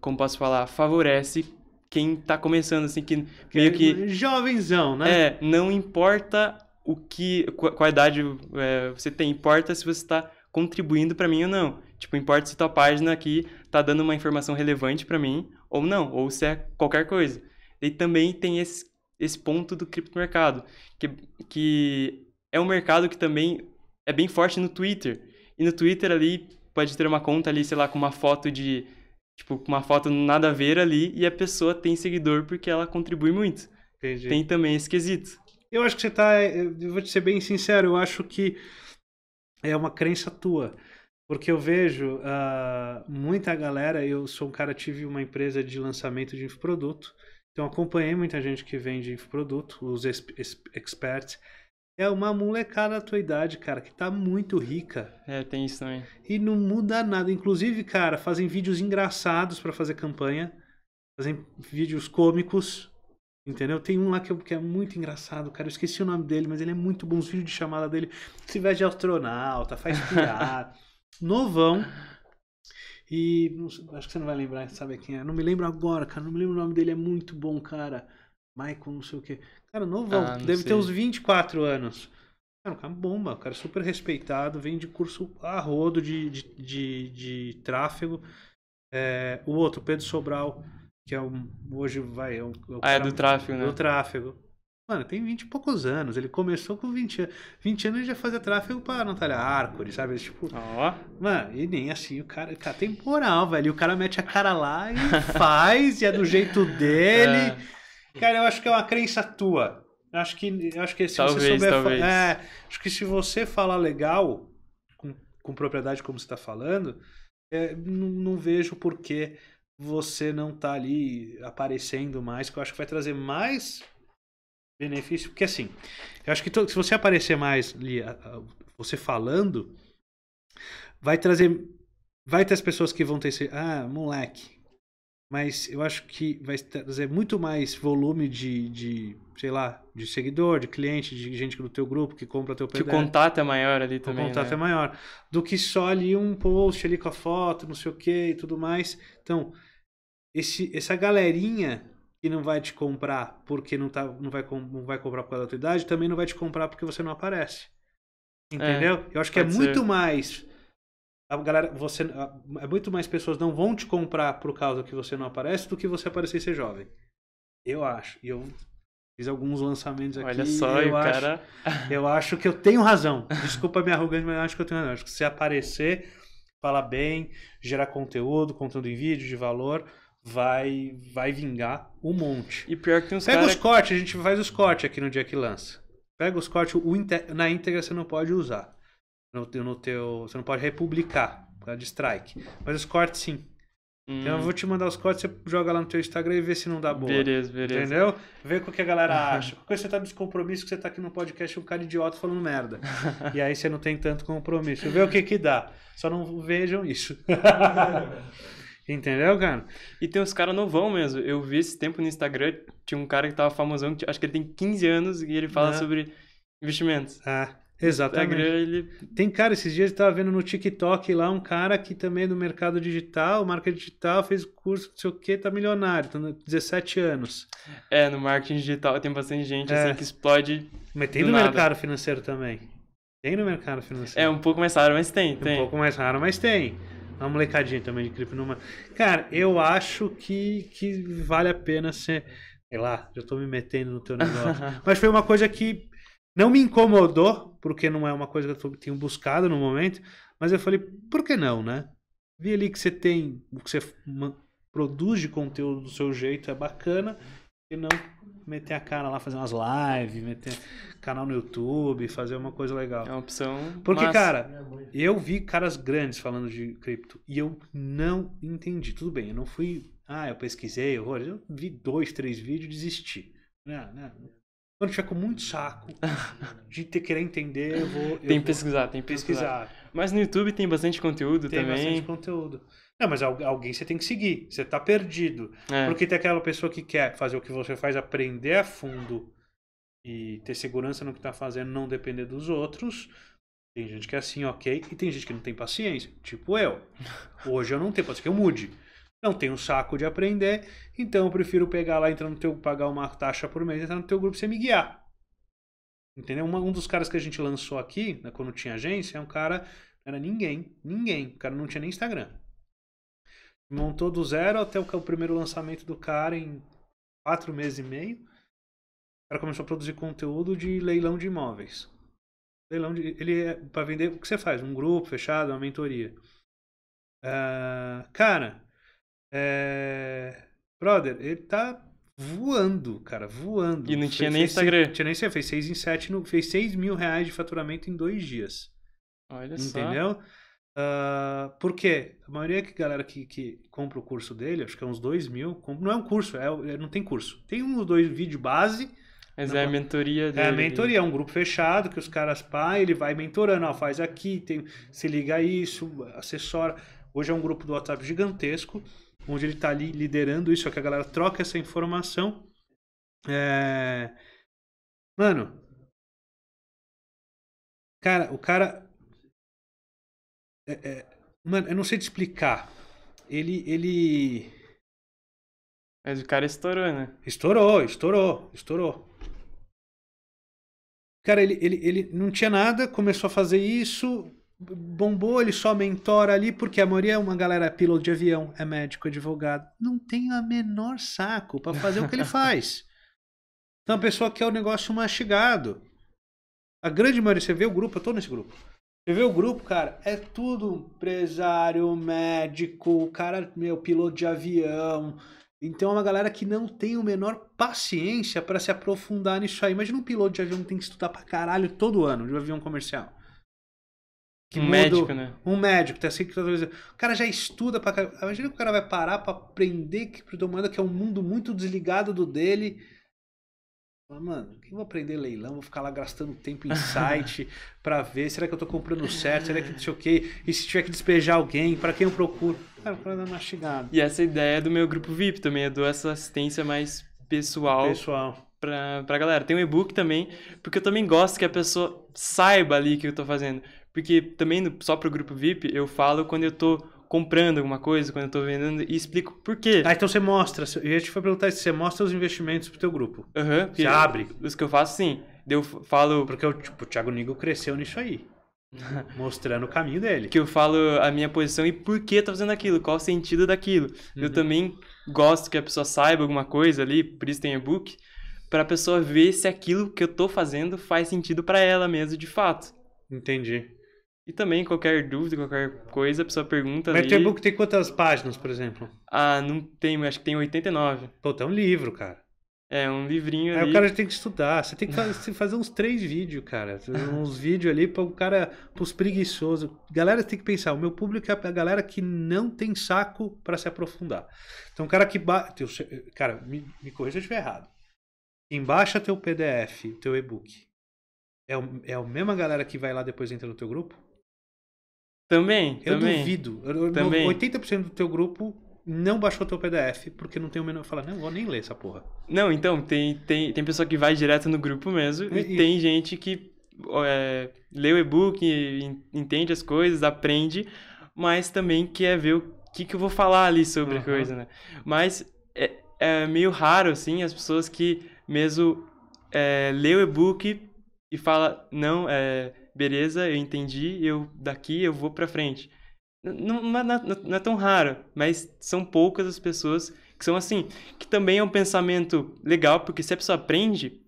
como posso falar, favorece quem está começando, assim, que meio que... É, jovenzão, né? É, não importa o que, qual idade é, você tem, importa se você está contribuindo para mim ou não. Tipo, importa se tua página aqui tá dando uma informação relevante para mim ou não, ou se é qualquer coisa. E também tem esse, esse ponto do criptomercado, que, que é um mercado que também é bem forte no Twitter. E no Twitter ali pode ter uma conta ali, sei lá, com uma foto de tipo, com uma foto nada a ver ali e a pessoa tem seguidor porque ela contribui muito. Entendi. Tem também esse quesito. Eu acho que você tá, eh, eu vou te ser bem sincero, eu acho que é uma crença tua. Porque eu vejo uh, muita galera, eu sou um cara, tive uma empresa de lançamento de infoproduto, então acompanhei muita gente que vende infoproduto, os experts. É uma molecada da tua idade, cara, que tá muito rica. É, tem isso também. E não muda nada. Inclusive, cara, fazem vídeos engraçados para fazer campanha, fazem vídeos cômicos, Entendeu? Tem um lá que, eu, que, é muito engraçado, cara. Eu esqueci o nome dele, mas ele é muito bom. Os vídeos de chamada dele se veste de astronauta, faz <laughs> piada novão. E acho que você não vai lembrar, sabe quem é? Não me lembro agora, cara. Não me lembro o nome dele, é muito bom, cara. Michael, não sei o quê. Cara, novão, ah, deve sei. ter uns 24 anos. Cara, um cara bomba, cara super respeitado, vem de curso a rodo de, de, de, de tráfego. É, o outro, Pedro Sobral, que é um, hoje vai. É um, é um ah, é cara, é do tráfego, né? Do tráfego. Mano, tem 20 e poucos anos. Ele começou com 20 anos. 20 anos ele já fazia tráfego pra Natália Arcuri, sabe? Tipo. Ó. Oh. Mano, e nem assim, o cara, cara tá, tem moral, velho. E o cara mete a cara lá e faz, e é do jeito dele. <laughs> É. Cara, eu acho que é uma crença tua. Eu acho que, eu acho que se talvez, você souber. Talvez. É, acho que se você falar legal, com, com propriedade como você tá falando, é, não, não vejo por que você não tá ali aparecendo mais, que eu acho que vai trazer mais benefício, porque assim, eu acho que se você aparecer mais ali você falando, vai trazer, vai ter as pessoas que vão ter esse, ah, moleque, mas eu acho que vai trazer muito mais volume de, de sei lá, de seguidor, de cliente, de gente do teu grupo que compra teu PDF. Que o contato é maior ali também. O contato né? é maior. Do que só ali um post ali com a foto, não sei o que e tudo mais. Então, esse, essa galerinha que não vai te comprar porque não, tá, não, vai, não vai comprar por causa da tua idade, também não vai te comprar porque você não aparece. É, Entendeu? É, Eu acho que é muito ser. mais. A galera, você. É muito mais pessoas não vão te comprar por causa que você não aparece do que você aparecer e ser jovem. Eu acho. E eu Fiz alguns lançamentos aqui. Olha só, eu acho, cara. <laughs> Eu acho que eu tenho razão. Desculpa me arrogante mas eu acho que eu tenho razão. Eu acho que se aparecer, falar bem, gerar conteúdo, conteúdo em vídeo, de valor, vai vai vingar um monte. E pior que tem uns Pega cara... os cortes, a gente faz os cortes aqui no dia que lança. Pega os cortes, inte... na íntegra você não pode usar. No, no teu, você não pode republicar por causa de strike. Mas os cortes sim. Hum. Então eu hum. vou te mandar os cortes, você joga lá no teu Instagram e vê se não dá boa. Beleza, beleza. Entendeu? Vê o que a galera uhum. <laughs> acha. Porque você tá descompromisso que você tá aqui no podcast um cara idiota falando merda. <laughs> e aí você não tem tanto compromisso. Vê o que que dá. Só não vejam isso. <laughs> Entendeu, cara? E tem uns caras novão mesmo. Eu vi esse tempo no Instagram, tinha um cara que tava famosão, acho que ele tem 15 anos, e ele fala sobre investimentos. Ah. Exatamente. Instagram, ele... Tem cara, esses dias eu estava vendo no TikTok lá um cara que também é do mercado digital, marca digital, fez curso, não sei o que, tá milionário, tá 17 anos. É, no marketing digital tem bastante gente assim, é. assim que explode. Mas tem no nada. mercado financeiro também. Tem no mercado financeiro. É um pouco mais raro, mas tem, tem. Um pouco mais raro, mas tem uma molecadinha também de criptomoeda. Cara, eu acho que, que vale a pena ser. Sei lá, já tô me metendo no teu negócio. <laughs> Mas foi uma coisa que não me incomodou, porque não é uma coisa que eu tenho buscado no momento. Mas eu falei, por que não, né? Vi ali que você tem, que você produz de conteúdo do seu jeito, é bacana. E não meter a cara lá, fazer umas lives, meter canal no YouTube, fazer uma coisa legal. É uma opção. Porque, massa. cara, eu vi caras grandes falando de cripto e eu não entendi. Tudo bem, eu não fui. Ah, eu pesquisei, eu, eu vi dois, três vídeos e desisti. Não, né, não. Né? Quando tiver com muito saco <laughs> de ter, querer entender, eu vou. Eu tem que pesquisar, tem que pesquisar. pesquisar. Mas no YouTube tem bastante conteúdo tem também. Tem bastante conteúdo. Não, mas alguém você tem que seguir, você tá perdido. É. Porque tem aquela pessoa que quer fazer o que você faz, aprender a fundo e ter segurança no que tá fazendo, não depender dos outros. Tem gente que é assim, ok, e tem gente que não tem paciência, tipo eu. <laughs> Hoje eu não tenho ser que eu mude. Não tenho saco de aprender, então eu prefiro pegar lá, entrar no teu, pagar uma taxa por mês, entrar no teu grupo e você me guiar. Entendeu? Uma, um dos caras que a gente lançou aqui, né, quando tinha agência, é um cara, era ninguém, ninguém, o cara não tinha nem Instagram. Montou do zero até o, o primeiro lançamento do cara em quatro meses e meio. O cara começou a produzir conteúdo de leilão de imóveis. Leilão de, ele é para vender o que você faz, um grupo fechado, uma mentoria. Uh, cara, é, brother, ele tá voando, cara, voando. E não tinha fez, nem Instagram. Seis, tinha nem Instagram, fez 6 em 7, fez 6 mil reais de faturamento em dois dias. Olha entendeu? só. Entendeu? Uh, ah, porque a maioria que galera que, que compra o curso dele, acho que é uns 2 mil, não é um curso, é, é, não tem curso. Tem um ou dois vídeo base. Mas não, é a mentoria dele. É a mentoria, é um grupo fechado que os caras pai ele vai mentorando, ó, faz aqui, tem, se liga a isso, assessora. Hoje é um grupo do WhatsApp gigantesco, onde ele está ali liderando isso, só que a galera troca essa informação. É... Mano, cara, o cara é, é, mano, eu não sei te explicar. Ele. ele... Mas o cara estourou, né? Estourou, estourou, estourou. Cara, ele, ele, ele não tinha nada, começou a fazer isso, bombou, ele só mentora ali, porque a maioria é uma galera é piloto de avião, é médico, advogado. Não tem a menor saco para fazer o que ele <laughs> faz. Então a pessoa quer o negócio mastigado. A grande maioria, você vê o grupo, eu tô nesse grupo. Você vê o grupo, cara? É tudo empresário, médico, cara, meu, piloto de avião. Então é uma galera que não tem o menor paciência para se aprofundar nisso aí. Imagina um piloto de avião que tem que estudar pra caralho todo ano de um avião comercial. Que um médico, né? Um médico, tá assim que O cara já estuda pra caralho. Imagina que o cara vai parar pra aprender que que é um mundo muito desligado do dele mano, eu vou aprender leilão, vou ficar lá gastando tempo em site <laughs> para ver, será que eu tô comprando certo, será que não sei o quê, e se tiver que despejar alguém, para quem eu procuro? Cara, pra dar uma chegada. E essa ideia é do meu grupo VIP também, eu dou essa assistência mais pessoal. Pessoal. Pra, pra galera. Tem um e-book também, porque eu também gosto que a pessoa saiba ali o que eu tô fazendo. Porque também, no, só pro grupo VIP, eu falo quando eu tô comprando alguma coisa, quando eu tô vendendo, e explico por quê. Ah, então você mostra. A gente foi perguntar se você mostra os investimentos pro teu grupo. Aham. Uhum, você abre. Os que eu faço, sim. Eu falo... Porque eu, tipo, o Thiago Nigro cresceu nisso aí. <laughs> mostrando o caminho dele. Que eu falo a minha posição e por que tá fazendo aquilo, qual o sentido daquilo. Uhum. Eu também gosto que a pessoa saiba alguma coisa ali, por isso tem e-book, para a pessoa ver se aquilo que eu tô fazendo faz sentido para ela mesmo de fato. Entendi. E também qualquer dúvida, qualquer coisa, a pessoa pergunta. Mas o e-book tem quantas páginas, por exemplo? Ah, não tem, acho que tem 89. Pô, tem um livro, cara. É, um livrinho ali. Aí o cara tem que estudar. Você tem que fazer, <laughs> fazer uns três vídeos, cara. Uns vídeos ali para o cara, pros preguiçosos. Galera, tem que pensar. O meu público é a galera que não tem saco para se aprofundar. Então, o cara que... Ba... Cara, me, me corrija se eu estiver errado. Embaixa teu PDF, teu e-book. É, o, é a mesma galera que vai lá depois entra no teu grupo? Também, eu também. duvido. também. 80% do teu grupo não baixou teu PDF porque não tem o menor. Fala, não, vou nem ler essa porra. Não, então, tem, tem, tem pessoa que vai direto no grupo mesmo é, e, e tem gente que é, lê o e-book, entende as coisas, aprende, mas também quer ver o que, que eu vou falar ali sobre uhum. a coisa, né? Mas é, é meio raro, assim, as pessoas que mesmo é, lê o e-book e fala, não, é, beleza, eu entendi, eu daqui eu vou para frente. Não, não, não, é tão raro, mas são poucas as pessoas que são assim. Que também é um pensamento legal, porque se a pessoa aprende,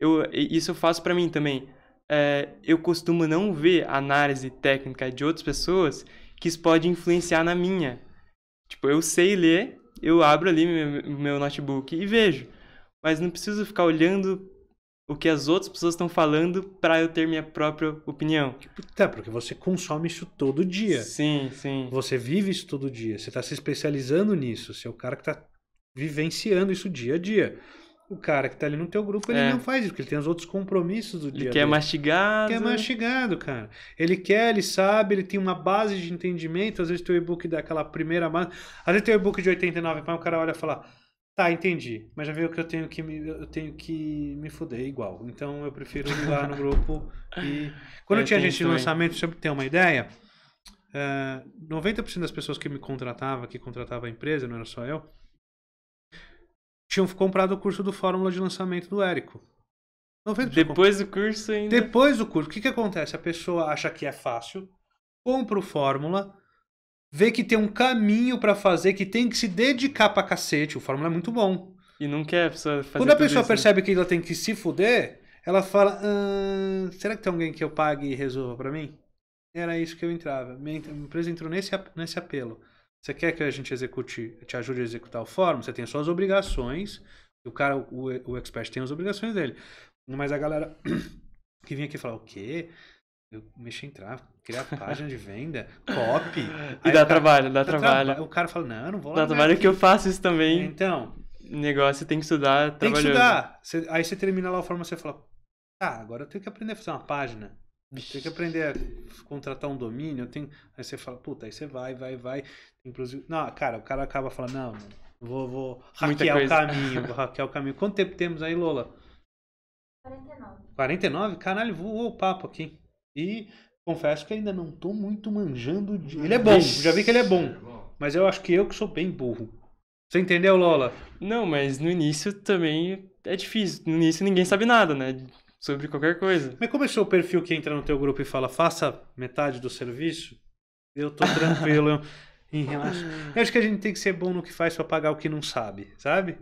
eu, isso eu faço para mim também. É, eu costumo não ver análise técnica de outras pessoas que isso pode influenciar na minha. Tipo, eu sei ler, eu abro ali meu, meu notebook e vejo. Mas não preciso ficar olhando o que as outras pessoas estão falando para eu ter minha própria opinião. Tá, porque você consome isso todo dia. Sim, sim. Você vive isso todo dia. Você está se especializando nisso. Você é o cara que está vivenciando isso dia a dia. O cara que está ali no teu grupo, ele é. não faz isso, porque ele tem os outros compromissos do ele dia. Ele quer dele. mastigado. Ele quer mastigado, cara. Ele quer, ele sabe, ele tem uma base de entendimento. Às vezes teu e-book dá aquela primeira base. Às vezes teu e-book de 89 o cara olha e fala Tá, entendi. Mas já veio que eu tenho que me, eu tenho que me fuder é igual. Então eu prefiro ir lá no grupo e. <laughs> Quando é, eu tinha gente de lançamento, sempre tem uma ideia. Uh, eh, 90% das pessoas que me contratava, que contratava a empresa, não era só eu, tinham comprado o curso do Fórmula de Lançamento do Érico. 90%. Depois do curso ainda. Depois do curso. O que, que acontece? A pessoa acha que é fácil, compra o Fórmula, vê que tem um caminho para fazer, que tem que se dedicar pra cacete. O Fórmula é muito bom. E não quer a pessoa fazer Quando a pessoa isso, né? percebe né? que ela tem que se fuder, ela fala: ah, será que tem alguém que eu pague e resolva para mim? Era isso que eu entrava. Minha empresa entrou nesse, nesse apelo. Você quer que a gente execute, te ajude a executar o fórum? Você tem suas obrigações. O cara, o, o expert tem as obrigações dele. Mas a galera <coughs> que vinha aqui falar: o quê? Eu mexi em tráfego, criar página de venda, copy. <laughs> E dá cara, trabalho, dá, dá trabalho. O cara fala, não, eu não vou lá. Dá trabalho aqui. que eu faço isso também. Então. Negócio tem que estudar, tem que estudar. aí você termina lá a forma, você fala, tá, agora eu tenho que aprender a fazer uma página. Eu tenho que aprender a contratar um domínio. Tenho... Aí você fala, puta, aí você vai, vai, vai. Inclusive. Não, cara, o cara acaba falando, não, mano, vou, vou hackear o caminho, vou hackear o caminho. Quanto tempo temos aí, Lola? 49. 49? Caralho, voou o papo aqui. E confesso que ainda não tô muito manjando de. Ele é bom, já vi que ele é, é bom. Mas eu acho que eu que sou bem burro. Você entendeu, Lola? Não, mas no início também é difícil. No início ninguém sabe nada, né? Sobre qualquer coisa. Mas como é o perfil que entra no teu grupo e fala, faça metade do serviço? Eu tô tranquilo. <laughs> em relação... Eu acho que a gente tem que ser bom no que faz para pagar o que não sabe, sabe?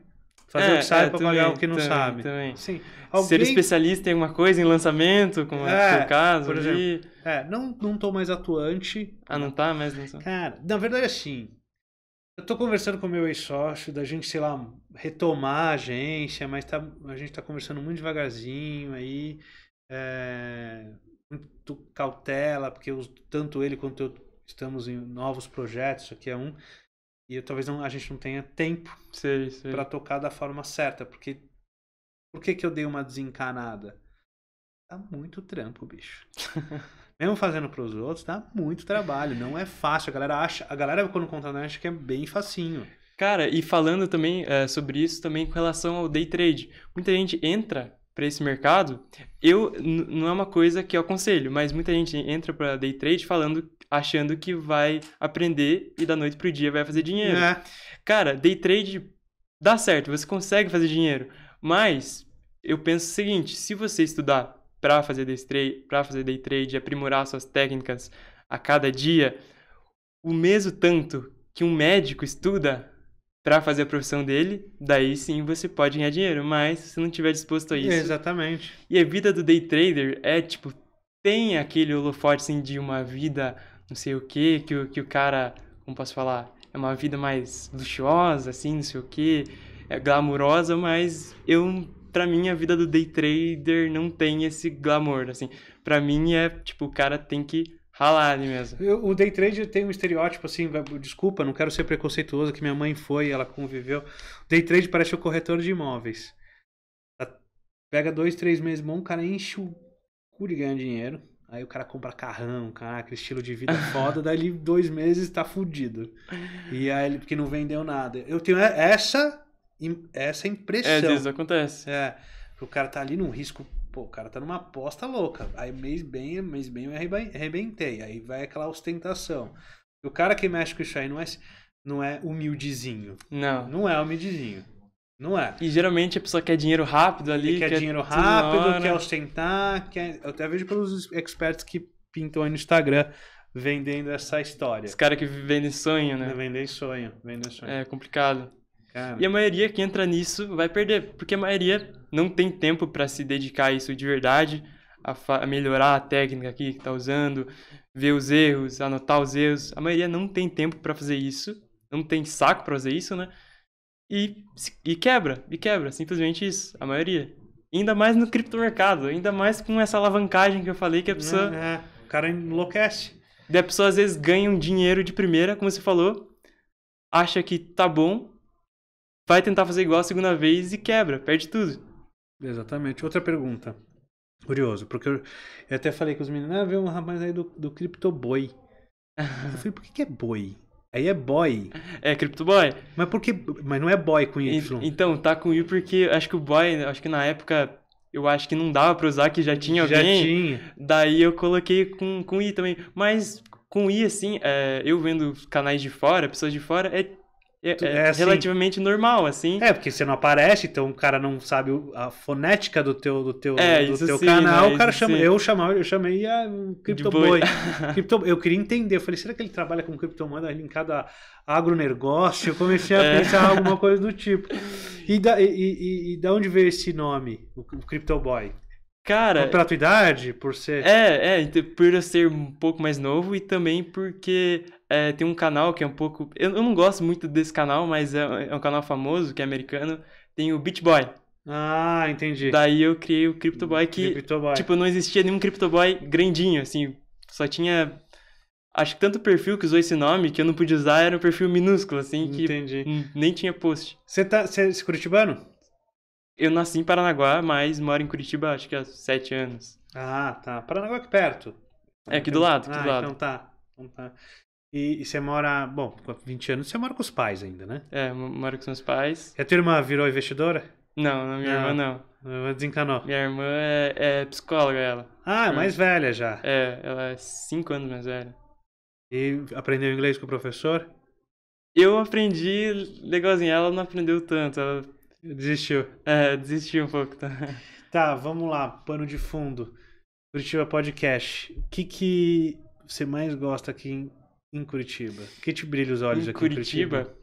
Fazer é, o que sabe é, para pagar o que não também, sabe. Também. Sim. Alguém... Ser especialista em alguma coisa, em lançamento, como é, o seu é, caso. Por exemplo, é, não, não tô mais atuante. Ah, não tá mais lançando? Cara, na verdade assim, eu tô conversando com o meu ex-sócio da gente, sei lá, retomar a agência, mas tá, a gente tá conversando muito devagarzinho aí, é, muito cautela, porque eu, tanto ele quanto eu estamos em novos projetos, isso aqui é um... E eu, talvez não, a gente não tenha tempo para tocar da forma certa. Porque por que, que eu dei uma desencanada? Dá tá muito trampo, bicho. <laughs> Mesmo fazendo os outros, dá tá muito trabalho. Não é fácil. A galera acha. A galera, quando conta acha que é bem facinho. Cara, e falando também é, sobre isso também com relação ao day trade. Muita gente entra para esse mercado, eu não é uma coisa que eu aconselho, mas muita gente entra para day trade falando, achando que vai aprender e da noite pro dia vai fazer dinheiro. É. Cara, day trade dá certo, você consegue fazer dinheiro, mas eu penso o seguinte, se você estudar para fazer day trade, para fazer day trade, aprimorar suas técnicas a cada dia, o mesmo tanto que um médico estuda para fazer a profissão dele, daí sim você pode ganhar dinheiro, mas se não tiver disposto a isso. Exatamente. E a vida do day trader é tipo tem aquele holofote assim, de uma vida, não sei o quê, que o que o cara, como posso falar, é uma vida mais luxuosa assim, não sei o quê, é glamurosa, mas eu para mim a vida do day trader não tem esse glamour, assim. Para mim é tipo o cara tem que Ralari mesmo. Eu, o day trade tem um estereótipo assim, desculpa, não quero ser preconceituoso, que minha mãe foi, ela conviveu. O day trade parece o corretor de imóveis. Tá, pega dois, três meses bom, o cara enche o cu de ganhar dinheiro. Aí o cara compra carrão, caraca, estilo de vida <laughs> foda, dali dois meses tá fudido. E aí ele, porque não vendeu nada. Eu tenho essa, essa impressão. É, isso acontece. É, o cara tá ali num risco pô, o cara tá numa aposta louca. Aí mês bem, mês bem eu arrebentei. Aí vai aquela ostentação. O cara que mexe com isso aí não é, não é humildezinho. Não. Não é humildezinho. Não é. E geralmente a pessoa quer dinheiro rápido ali. quer, quer dinheiro rápido, quer ostentar. Quer... Eu até vejo pelos experts que pintam aí no Instagram vendendo essa história. Os caras que vendem sonho, né? Vendem sonho, vendem sonho. É complicado. Cara. E a maioria que entra nisso vai perder, porque a maioria não tem tempo para se dedicar a isso de verdade, a, a melhorar a técnica aqui que está usando, ver os erros, anotar os erros. A maioria não tem tempo para fazer isso, não tem saco para fazer isso, né? E, e quebra, e quebra, simplesmente isso, a maioria. Ainda mais no criptomercado, ainda mais com essa alavancagem que eu falei que a pessoa. É, é. O cara enlouquece. Daí a pessoa às vezes ganha um dinheiro de primeira, como você falou, acha que tá bom, vai tentar fazer igual a segunda vez e quebra, perde tudo. Exatamente. Outra pergunta. Curioso, porque eu, até falei com os meninos, ah, viu um rapaz aí do, do CryptoBoy. eu falei, por que, que é boy Aí é boy. <laughs> É, CryptoBoy. Mas por que. Mas não é boy com Y. E, então, tá com Y porque acho que o boy, acho que na época eu acho que não dava pra usar, que já tinha alguém. Já tinha. Daí eu coloquei com, com I também. Mas com I, assim, é, eu vendo canais de fora, pessoas de fora, é é, é, é, assim, relativamente normal, assim. É, porque você não aparece, então o cara não sabe a fonética do teu, do teu, é, do teu sim, canal, né? o cara chama. Eu chamava, eu chamei a um CryptoBoy. <laughs> Crypto, eu queria entender, eu falei, será que ele trabalha com criptomoeda linkado a agronegócio? Eu comecei a é. pensar alguma coisa do tipo. <laughs> E da, e, e, e da onde veio esse nome, o, o CryptoBoy? Cara. Pela tua idade, por ser. É, tipo, é, por eu ser um pouco mais novo e também porque é, tem um canal que é um pouco. Eu, eu não gosto muito desse canal, mas é, é um canal famoso, que é americano. Tem o Beach Boy. Ah, entendi. Daí eu criei o Crypto Boy que, Crypto Boy. tipo, não existia nenhum Crypto Boy grandinho, assim, só tinha acho que tanto perfil que usou esse nome que eu não pude usar era um perfil minúsculo assim, que entendi. nem tinha post. Você tá, você é curitibano? Eu nasci em Paranaguá, mas moro em Curitiba acho que há sete anos. Ah, tá. Paranaguá aqui perto. É, aqui do então, lado, aqui ah, do lado. Então tá. Então tá. E, e, você mora, bom, com 20 anos você mora com os pais ainda, né? É, moro com os meus pais. E a tua irmã virou investidora? Não, não minha não. irmã não. Minha irmã desencanou. Minha irmã é, é psicóloga, ela. Ah, é hum. mais velha já. É, ela é cinco anos mais velha. E aprendeu inglês com o professor? Eu aprendi legalzinho, ela não aprendeu tanto. Ela Desistiu. É, desistiu um pouco, tá? Tá, vamos lá, pano de fundo. Curitiba Podcast. O que, que você mais gosta aqui em, em Curitiba? O que te brilha os olhos em aqui Curitiba? em Curitiba?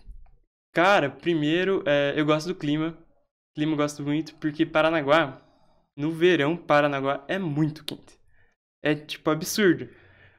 Cara, primeiro, é, eu gosto do clima. Clima eu gosto muito, porque Paranaguá, no verão, Paranaguá é muito quente. É, tipo, absurdo.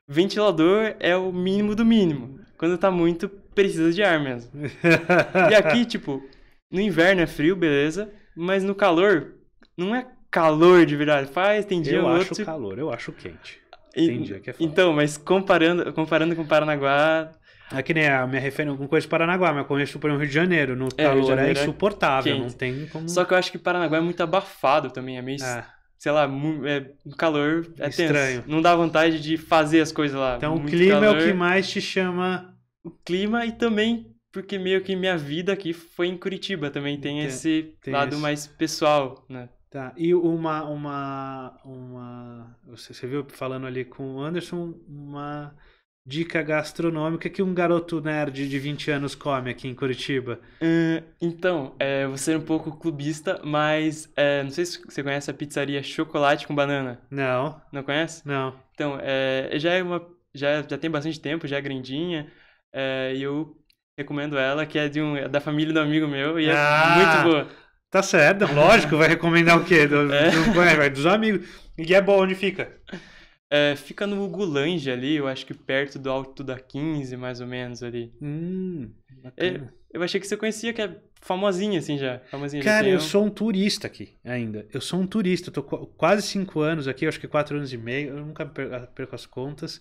Ventilador é o mínimo do mínimo. Quando tá muito, precisa de ar mesmo. <laughs> e aqui, tipo, no inverno é frio, beleza, mas no calor não é calor de verdade. Faz, tem dia eu outro. Eu acho calor, eu acho quente. Tem dia que é frio. Então, mas comparando, comparando com Paranaguá, é que nem a minha referência com coisa de Paranaguá, mas quando eu para o Rio de Janeiro, no é, calor é Janeiro é insuportável, não tem como. Só que eu acho que Paranaguá é muito abafado também, é meio. É. Sei lá, é, o calor é Estranho. Tenso. Não dá vontade de fazer as coisas lá. Então muito o clima calor. é o que mais te chama. O clima e também porque meio que minha vida aqui foi em Curitiba também tem, tem esse tem lado esse. mais pessoal né tá e uma uma uma você, você viu falando ali com o Anderson uma dica gastronômica que um garoto nerd de 20 anos come aqui em Curitiba hum, então é, você é um pouco clubista mas é, não sei se você conhece a pizzaria chocolate com banana não não conhece não então é, já é uma já já tem bastante tempo já é grandinha é, e eu recomendo ela, que é de um, é da família do amigo meu e é ah, é muito boa. Tá certo, lógico, vai recomendar o quê? Do, <laughs> é. do, é, dos amigos. E é bom, onde fica? É, fica no Gulange ali, eu acho que perto do Alto da 15, mais ou menos ali. Hum, eu, é, eu achei que você conhecia, que é famosinha assim já. Famosinha Cara, já eu sou um turista aqui ainda. Eu sou um turista, eu tô quase cinco anos aqui, acho que quatro anos e meio, eu nunca ah, perco as contas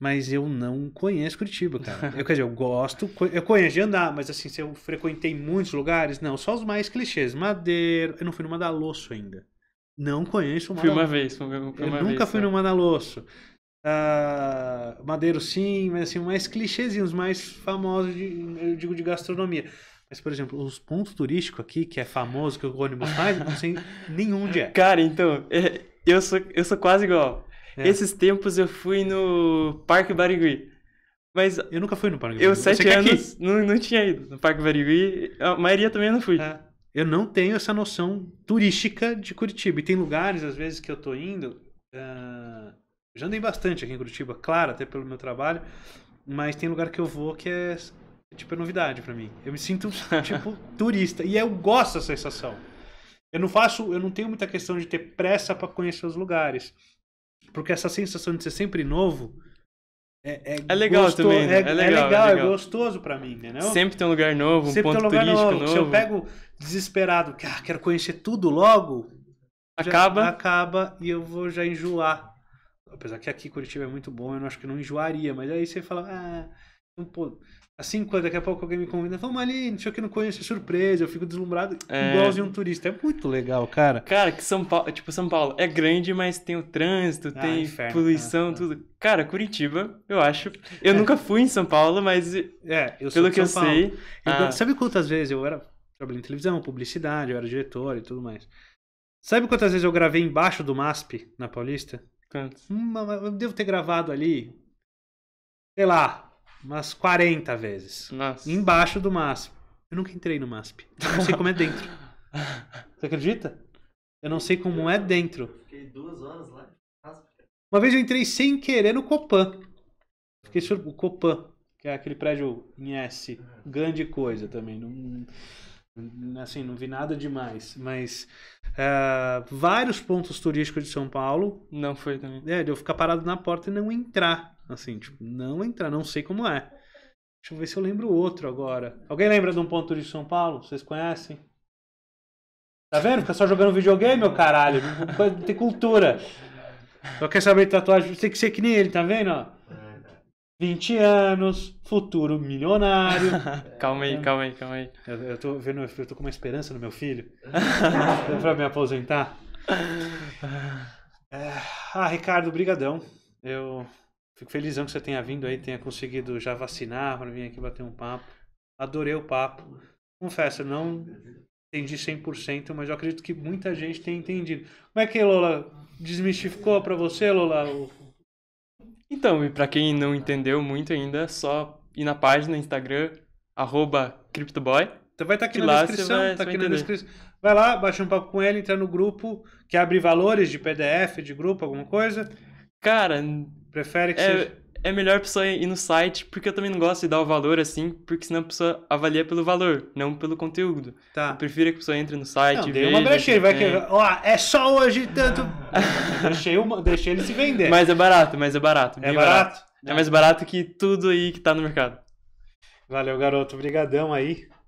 mas eu não conheço Curitiba, cara. Eu, quer dizer, eu gosto, eu conheço de andar, mas assim, se eu frequentei muitos lugares, não, só os mais clichês. Madeiro, eu não fui no Madaloso ainda. Não conheço o Madalosso. Fui uma vez, fui uma eu vez, nunca fui né? no Madaloso. Uh, ah, Madeiro sim, mas assim, mais clichêzinhos, mais famosos, de, eu digo, de gastronomia. Mas, por exemplo, os pontos turísticos aqui, que é famoso, que o ônibus faz, não sei nenhum onde é. Cara, então, é, eu sou, eu sou quase igual. É. Esses tempos eu fui no Parque Barigui. Mas eu nunca fui no Parque Barigui. Eu, sete anos, não, não tinha ido no Parque Barigui. A maioria também não fui. É. Eu não tenho essa noção turística de Curitiba. E tem lugares, às vezes, que eu tô indo. Uh, já andei bastante aqui em Curitiba, claro, até pelo meu trabalho. Mas tem lugar que eu vou que é, tipo, é novidade para mim. Eu me sinto, <laughs> tipo, turista. E eu gosto dessa sensação. Eu não faço, eu não tenho muita questão de ter pressa para conhecer os lugares. Porque essa sensação de ser sempre novo é, é, é legal gostoso, também. Né? É, é, é, legal, é, legal, é gostoso para mim, entendeu? Sempre tem um lugar novo, sempre um ponto tem um lugar turístico novo. novo. Se eu pego desesperado, que ah, quero conhecer tudo logo, acaba, acaba e eu vou já enjoar. Apesar que aqui Curitiba é muito bom, eu não acho que não enjoaria, mas aí você fala, ah, não, pô, Assim, quando daqui a pouco alguém me convida, vamos ali, não sei o que, não conheço, é surpresa, eu fico deslumbrado, é... igualzinho um turista. É muito legal, cara. Cara, que São Paulo, tipo, São Paulo é grande, mas tem o trânsito, ah, tem inferno, poluição, ah, ah. tudo. Cara, Curitiba, eu acho. Eu é. nunca fui em São Paulo, mas é, eu pelo que eu Paulo. sei. Eu, ah. sabe quantas vezes eu era. Trabalhei em televisão, publicidade, eu era diretor e tudo mais. Sabe quantas vezes eu gravei embaixo do MASP, na Paulista? Quantas? eu devo ter gravado ali, sei lá, umas 40 vezes. Nossa. Embaixo do MASP. Eu nunca entrei no MASP. Eu não sei como é dentro. <laughs> Você acredita? Eu não sei como é dentro. Fiquei duas horas lá. Uma vez eu entrei sem querer no Copan. Fiquei sur... O Copan, que é aquele prédio em S. Grande coisa também. Não... Assim, não vi nada demais, mas uh, vários pontos turísticos de São Paulo. Não foi também. É, de eu ficar parado na porta e não entrar. Assim, tipo, não entrar, não sei como é. Deixa eu ver se eu lembro outro agora. Alguém lembra de um ponto turístico de São Paulo? Vocês conhecem? Tá vendo? Fica só jogando videogame, meu caralho. Tem cultura. Só quer saber de tatuagem. Tem que ser que nem ele, tá vendo? Ó? 20 anos, futuro milionário. <laughs> calma aí, é. calma aí, calma aí. Eu, eu tô vendo, eu tô com uma esperança no meu filho. <laughs> pra me aposentar. É, ah, Ricardo, brigadão. Eu fico felizão que você tenha vindo aí, tenha conseguido já vacinar para vir aqui bater um papo. Adorei o papo. Confesso, não entendi 100%, mas eu acredito que muita gente tenha entendido. Como é que Lola desmistificou para você, Lola, o então, e para quem não entendeu muito ainda, é só ir na página Instagram, CryptoBoy. Então vai estar tá aqui na descrição, vai, tá aqui na descrição. Vai lá, baixa um papo com ele, entra no grupo, que abre valores de PDF, de grupo, alguma coisa. Cara, prefere que é, seja é melhor a pessoa ir no site, porque eu também não gosto de dar o valor assim, porque senão a pessoa avalia pelo valor, não pelo conteúdo. Tá. Eu prefiro que a pessoa entre no site não, e veja. uma brechinha, vai que... É. Ó, é só hoje tanto... <laughs> deixei, uma, deixei ele se vender. Mas é barato, mas é barato. É barato? barato. É mais barato que tudo aí que tá no mercado. Valeu, garoto. Obrigadão aí.